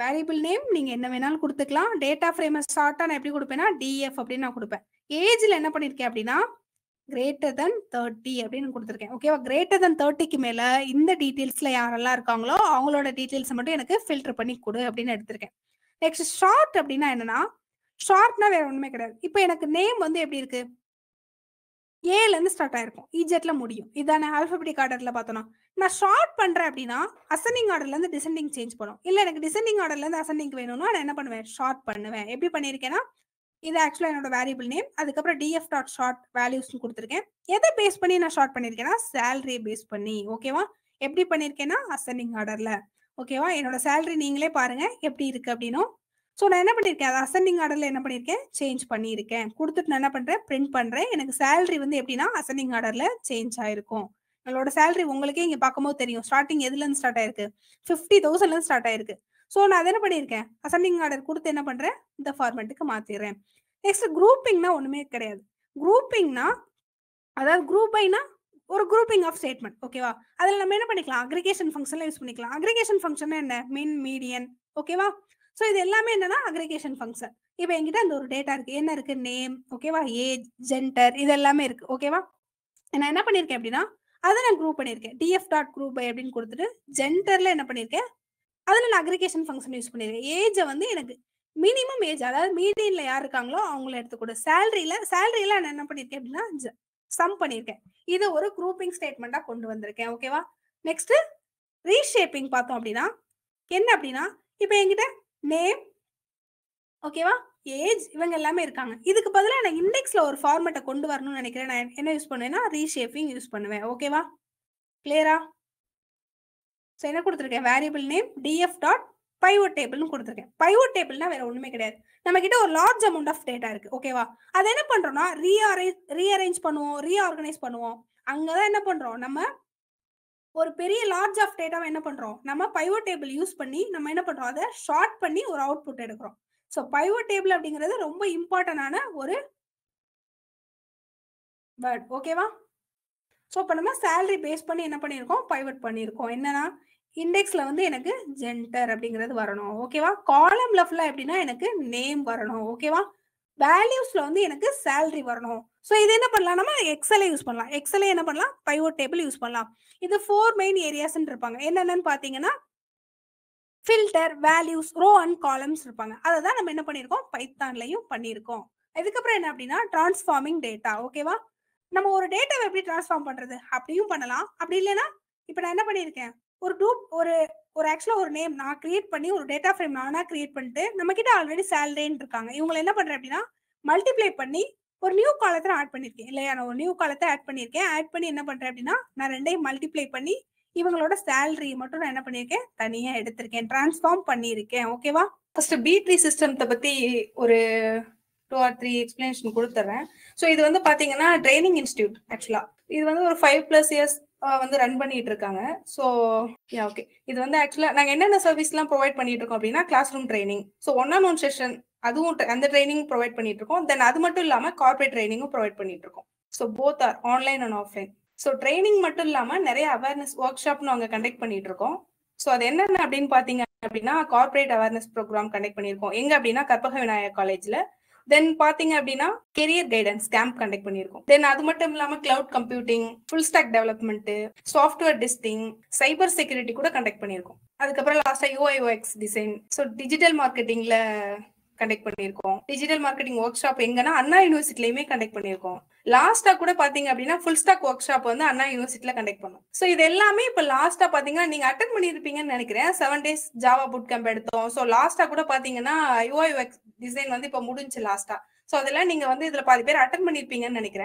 A: வேரியபிள் நேம் நீங்க என்ன வேணாலும் கொடுத்துக்கலாம் டேட்டா ஃப்ரேம் ஷார்ட்டா நான் எப்படி கொடுப்பேன்னா டிஎஃப் அப்படின்னு நான் கொடுப்பேன் ஏஜ்ல என்ன பண்ணிருக்கேன் அப்படின்னா கிரேட்டர் தென் தேர்ட்டி அப்படின்னு கொடுத்துருக்கேன் ஓகேவா கிரேட்டர் தென் தேர்ட்டிக்கு மேல இந்த டீடைல்ஸ்ல யாரெல்லாம் இருக்காங்களோ அவங்களோட டீட்டெயில்ஸ் மட்டும் எனக்கு ஃபில்டர் பண்ணி கொடு அப்படின்னு எடுத்திருக்கேன் நெக்ஸ்ட் ஷார்ட் அப்படின்னா என்னன்னா ஷார்ட்னா வேற ஒண்ணுமே கிடையாது இப்போ எனக்கு நேம் வந்து எப்படி இருக்கு ஏலேருந்து ஸ்டார்ட் ஆயிருக்கும் இஜெட்ல e, முடியும் இதான ஆல்பபெட்டிக் ஆர்டர்ல பார்த்தோன்னா நான் ஷார்ட் பண்றேன் அப்படின்னா அசெண்டிங் ஆர்டர்ல இருந்து டிசெண்டிங் சேஞ்ச் பண்ணும் இல்ல எனக்கு டிசெண்டிங் ஆர்டர்ல இருந்து அசெண்டிங் வேணும்னா நான் என்ன பண்ணுவேன் ஷார்ட் பண்ணுவேன் எப்படி பண்ணிருக்கேன்னா இது ஆக்சுவலா என்னோட வேரியபிள் நேம் அதுக்கப்புறம் டிஎஃப் டாட் ஷார்ட் வேல்யூஸ்னு கொடுத்துருக்கேன் எதை பேஸ் பண்ணி நான் ஷார்ட் பண்ணியிருக்கேன்னா சேலரியை பேஸ் பண்ணி ஓகேவா எப்படி பண்ணிருக்கேன்னா அசெண்டிங் ஆர்டர்ல ஓகேவா என்னோட சேலரி நீங்களே பாருங்க எப்படி இருக்கு அப்படின்னும் ஸோ நான் என்ன பண்ணியிருக்கேன் அது அசெண்டிங் ஆர்டரில் என்ன பண்ணியிருக்கேன் சேஞ்ச் பண்ணியிருக்கேன் கொடுத்துட்டு நான் என்ன பண்ணுறேன் பிரிண்ட் பண்ணுறேன் எனக்கு சேலரி வந்து எப்படின்னா அசெண்டிங் ஆர்டரில் சேஞ்ச் ஆயிருக்கும் என்னோட சேலரி உங்களுக்கே இங்கே பார்க்கும்போது தெரியும் ஸ்டார்டிங் எதுலேருந்து ஸ்டார்ட் ஆயிருக்கு ஃபிஃப்டி தௌசண்ட்லேருந்து ஸ்டார்ட் ஆயிருக்கு ஸோ நான் அதை என்ன பண்ணியிருக்கேன் அசெண்டிங் ஆர்டர் கொடுத்து என்ன பண்ணுறேன் இந்த ஃபார்மேட்டுக்கு மாற்றிடுறேன் நெக்ஸ்ட் குரூப்பிங்னா ஒன்றுமே கிடையாது குரூப்பிங்னா அதாவது குரூப்பைனா ஒரு குரூப்பிங் ஆஃப் ஸ்டேட்மெண்ட் ஓகேவா அதில் நம்ம என்ன பண்ணிக்கலாம் அக்ரிகேஷன் ஃபங்க்ஷனில் யூஸ் பண்ணிக்கலாம் அக்ரிகேஷன் ஃபங்க்ஷன்னா என்ன மின் மீடியன் ஓகேவா ஸோ இது எல்லாமே என்னன்னா அக்ரிகேஷன் ஃபங்க்ஷன் இப்போ என்கிட்ட அந்த ஒரு டேட்டா இருக்கு என்ன இருக்கு நேம் ஓகேவா ஏஜ் ஜென்டர் இது எல்லாமே இருக்கு ஓகேவா நான் என்ன பண்ணியிருக்கேன் அப்படின்னா அதை நான் குரூப் பண்ணியிருக்கேன் டிஎஃப் டாட் குரூப் அப்படின்னு கொடுத்துட்டு ஜென்டர்ல என்ன பண்ணியிருக்கேன் அதில் நான் அக்ரிகேஷன் ஃபங்க்ஷன் யூஸ் பண்ணியிருக்கேன் ஏஜை வந்து எனக்கு மினிமம் ஏஜ் அதாவது மீடியன்ல யார் இருக்காங்களோ அவங்கள எடுத்துக்கூட சேலரியில் சேலரியில் நான் என்ன பண்ணியிருக்கேன் அப்படின்னா சம் பண்ணியிருக்கேன் இதை ஒரு குரூப்பிங் ஸ்டேட்மெண்ட்டாக கொண்டு வந்திருக்கேன் ஓகேவா நெக்ஸ்ட் ரீஷேப்பிங் பார்த்தோம் அப்படின்னா என்ன அப்படின்னா இப்போ என்கிட்ட நேம் ஓகேவா ஏஜ் இவங்க எல்லாமே இருக்காங்க இதுக்கு பதிலாக நான் இண்டெக்ஸில் ஒரு ஃபார்மேட்டை கொண்டு வரணும்னு நினைக்கிறேன் நான் என்ன யூஸ் பண்ணுவேன்னா ரீஷேப்பிங் யூஸ் பண்ணுவேன் ஓகேவா கிளியரா ஸோ என்ன கொடுத்துருக்கேன் variable name DF dot pivot டேபிள்னு கொடுத்துருக்கேன் பைவோட் டேபிள்னா வேற ஒன்றுமே கிடையாது நம்ம கிட்ட ஒரு லார்ஜ் அமௌண்ட் ஆஃப் டேட்டா இருக்கு ஓகேவா அதை என்ன பண்றோம்னா ரீஅரேஞ்ச் ரீஅரேஞ்ச் பண்ணுவோம் ரீஆர்கனைஸ் பண்ணுவோம் அங்கதான் என்ன பண்றோம் நம்ம ஒரு பெரிய லார்ஜ் ஆஃப் டேட்டாவை என்ன பண்றோம் நம்ம பைவோ டேபிள் யூஸ் பண்ணி நம்ம என்ன பண்றோம் அதை ஷார்ட் பண்ணி ஒரு அவுட்புட் எடுக்கிறோம் ஸோ பைவோ டேபிள் அப்படிங்கிறது ரொம்ப இம்பார்ட்டன்டான ஒரு வேர்ட் ஓகேவா ஸோ இப்போ நம்ம சேலரி பேஸ் பண்ணி என்ன பண்ணியிருக்கோம் பைவட் பண்ணியிருக்கோம் என்னன்னா இண்டெக்ஸில் வந்து எனக்கு ஜென்டர் அப்படிங்கிறது வரணும் ஓகேவா காலம் லெஃப்டில் எப்படின்னா எனக்கு நேம் வரணும் ஓகேவா வேல்யூஸில் வந்து எனக்கு சேல்ரி வரணும் ஸோ இது என்ன பண்ணலாம் நம்ம எக்ஸலே யூஸ் பண்ணலாம் எக்ஸலே என்ன பண்ணலாம் பைவோட் டேபிள் யூஸ் பண்ணலாம் இது ஃபோர் மெயின் ஏரியாஸ்ன்னு இருப்பாங்க என்னென்னு பார்த்தீங்கன்னா filter values row and columns இருப்பாங்க அதை தான் நம்ம என்ன பண்ணியிருக்கோம் பைத்தான்லையும் பண்ணியிருக்கோம் இதுக்கப்புறம் என்ன அப்படின்னா டிரான்ஸ்ஃபார்மிங் டேட்டா ஓகேவா நம்ம ஒரு டேட்டாவை எப்படி டிரான்ஸ்ஃபார்ம் பண்ணுறது அப்படியும் பண்ணலாம் அப்படி இல்லைன்னா இப்போ நான் என்ன பண்ணியிருக்கேன் ஒரு டூப் ஒரு ஒரு ஆக்சுவலாக ஒரு நேம் நான் கிரியேட் பண்ணி ஒரு டேட்டா ஃப்ரேம் நானாக கிரியேட் பண்ணிட்டு நம்மக்கிட்ட ஆல்ரெடி சேலரின்னு இருக்காங்க இவங்களை என்ன பண்ணுறேன் அப்படின்னா மல்டிப்ளை பண்ணி ஒரு நியூ காலத்தில் ஆட் பண்ணியிருக்கேன் இல்லையா நான் ஒரு நியூ காலத்தை ஆட் பண்ணியிருக்கேன் ஆட் பண்ணி என்ன பண்ணுறேன் அப்படின்னா நான் ரெண்டையும் மல்டிப்ளை பண்ணி இவங்களோட சேலரி மட்டும் நான் என்ன பண்ணியிருக்கேன் தனியாக எடுத்திருக்கேன் டிரான்ஸ்ஃபார்ம் பண்ணியிருக்கேன் ஓகேவா ஃபர்ஸ்ட் பீட்ரி த்ரீ சிஸ்டத்தை பற்றி ஒரு டூ ஆர் த்ரீ எக்ஸ்பிளேஷன் கொடுத்துட்றேன் ஸோ இது வந்து பார்த்தீங்கன்னா ட்ரைனிங் இன்ஸ்டியூட் ஆக்சுவலாக இது வந்து ஒரு ஃபைவ் ப்ளஸ் இயர்ஸ் வந்து ரன் பண்ணிட்டு இருக்காங்க ஸோ ஓகே இது வந்து ஆக்சுவலாக நாங்கள் என்னென்ன சர்வீஸ்லாம் ப்ரொவைட் பண்ணிட்டு இருக்கோம் அப்படின்னா class room training so one on one session அதுவும் அந்த ட்ரைனிங் ப்ரொவைட் பண்ணிட்டு இருக்கோம் தென் அது மட்டும் இல்லாம கார்பரேட் ட்ரைனிங்கும் ப்ரொவைட் பண்ணிட்டு இருக்கோம் so both or online and offline so training மட்டும் இல்லாம நிறைய அவேர்னஸ் ஒர்க் ஷாப் அவங்க கண்டக்ட் பண்ணிட்டு இருக்கோம் ஸோ அது என்னென்ன அப்படின்னு பாத்தீங்க அப்படின்னா கார்பரேட் அவேர்னஸ் ப்ரோக்ராம் கண்டக்ட் பண்ணியிருக்கோம் எங்க அப்படின்னா கற்பக விநாயகர் காலேஜ்ல தென் பாத்தீங்க அப்படின்னா கெரியர் கைடன்ஸ் கேம்ப் கண்டக்ட் பண்ணிருக்கோம் தென் அது மட்டும் இல்லாம cloud computing full stack development software testing cyber security கூட கண்டக்ட் பண்ணிருக்கோம் அதுக்கப்புறம் லாஸ்டா யூஐஓஎக்ஸ் டிசைன் ஸோ டிஜிட்டல் மார்க்கெட்டிங்ல கண்டக்ட் பண்ணியிருக்கோம் டிஜிட்டல் மார்க்கெட்டிங் ஒர்க் ஷாப் எங்கன்னா அண்ணா யூனிவர்சிட்டிலையுமே கண்டக்ட் பண்ணியிருக்கோம் லாஸ்டா கூட பாத்தீங்க அப்படின்னா ஃபுல் ஸ்டாக் ஒர்க் ஷாப் வந்து அண்ணா யூனிவர்சிட்டியில கண்டக்ட் பண்ணோம் ஸோ இது எல்லாமே இப்போ லாஸ்டா பாத்தீங்கன்னா நீங்க அட்டன் பண்ணிருப்பீங்கன்னு நினைக்கிறேன் seven days Java boot camp எடுத்தோம் ஸோ லாஸ்டா கூட பாத்தீங்கன்னா யூஐ டிசைன் வந்து இப்போ முடிஞ்சு லாஸ்டா ஸோ அதெல்லாம் நீங்க வந்து இதுல பாதி பேர் அட்டன் பண்ணிருப்பீங்கன்னு நினைக்கிறேன்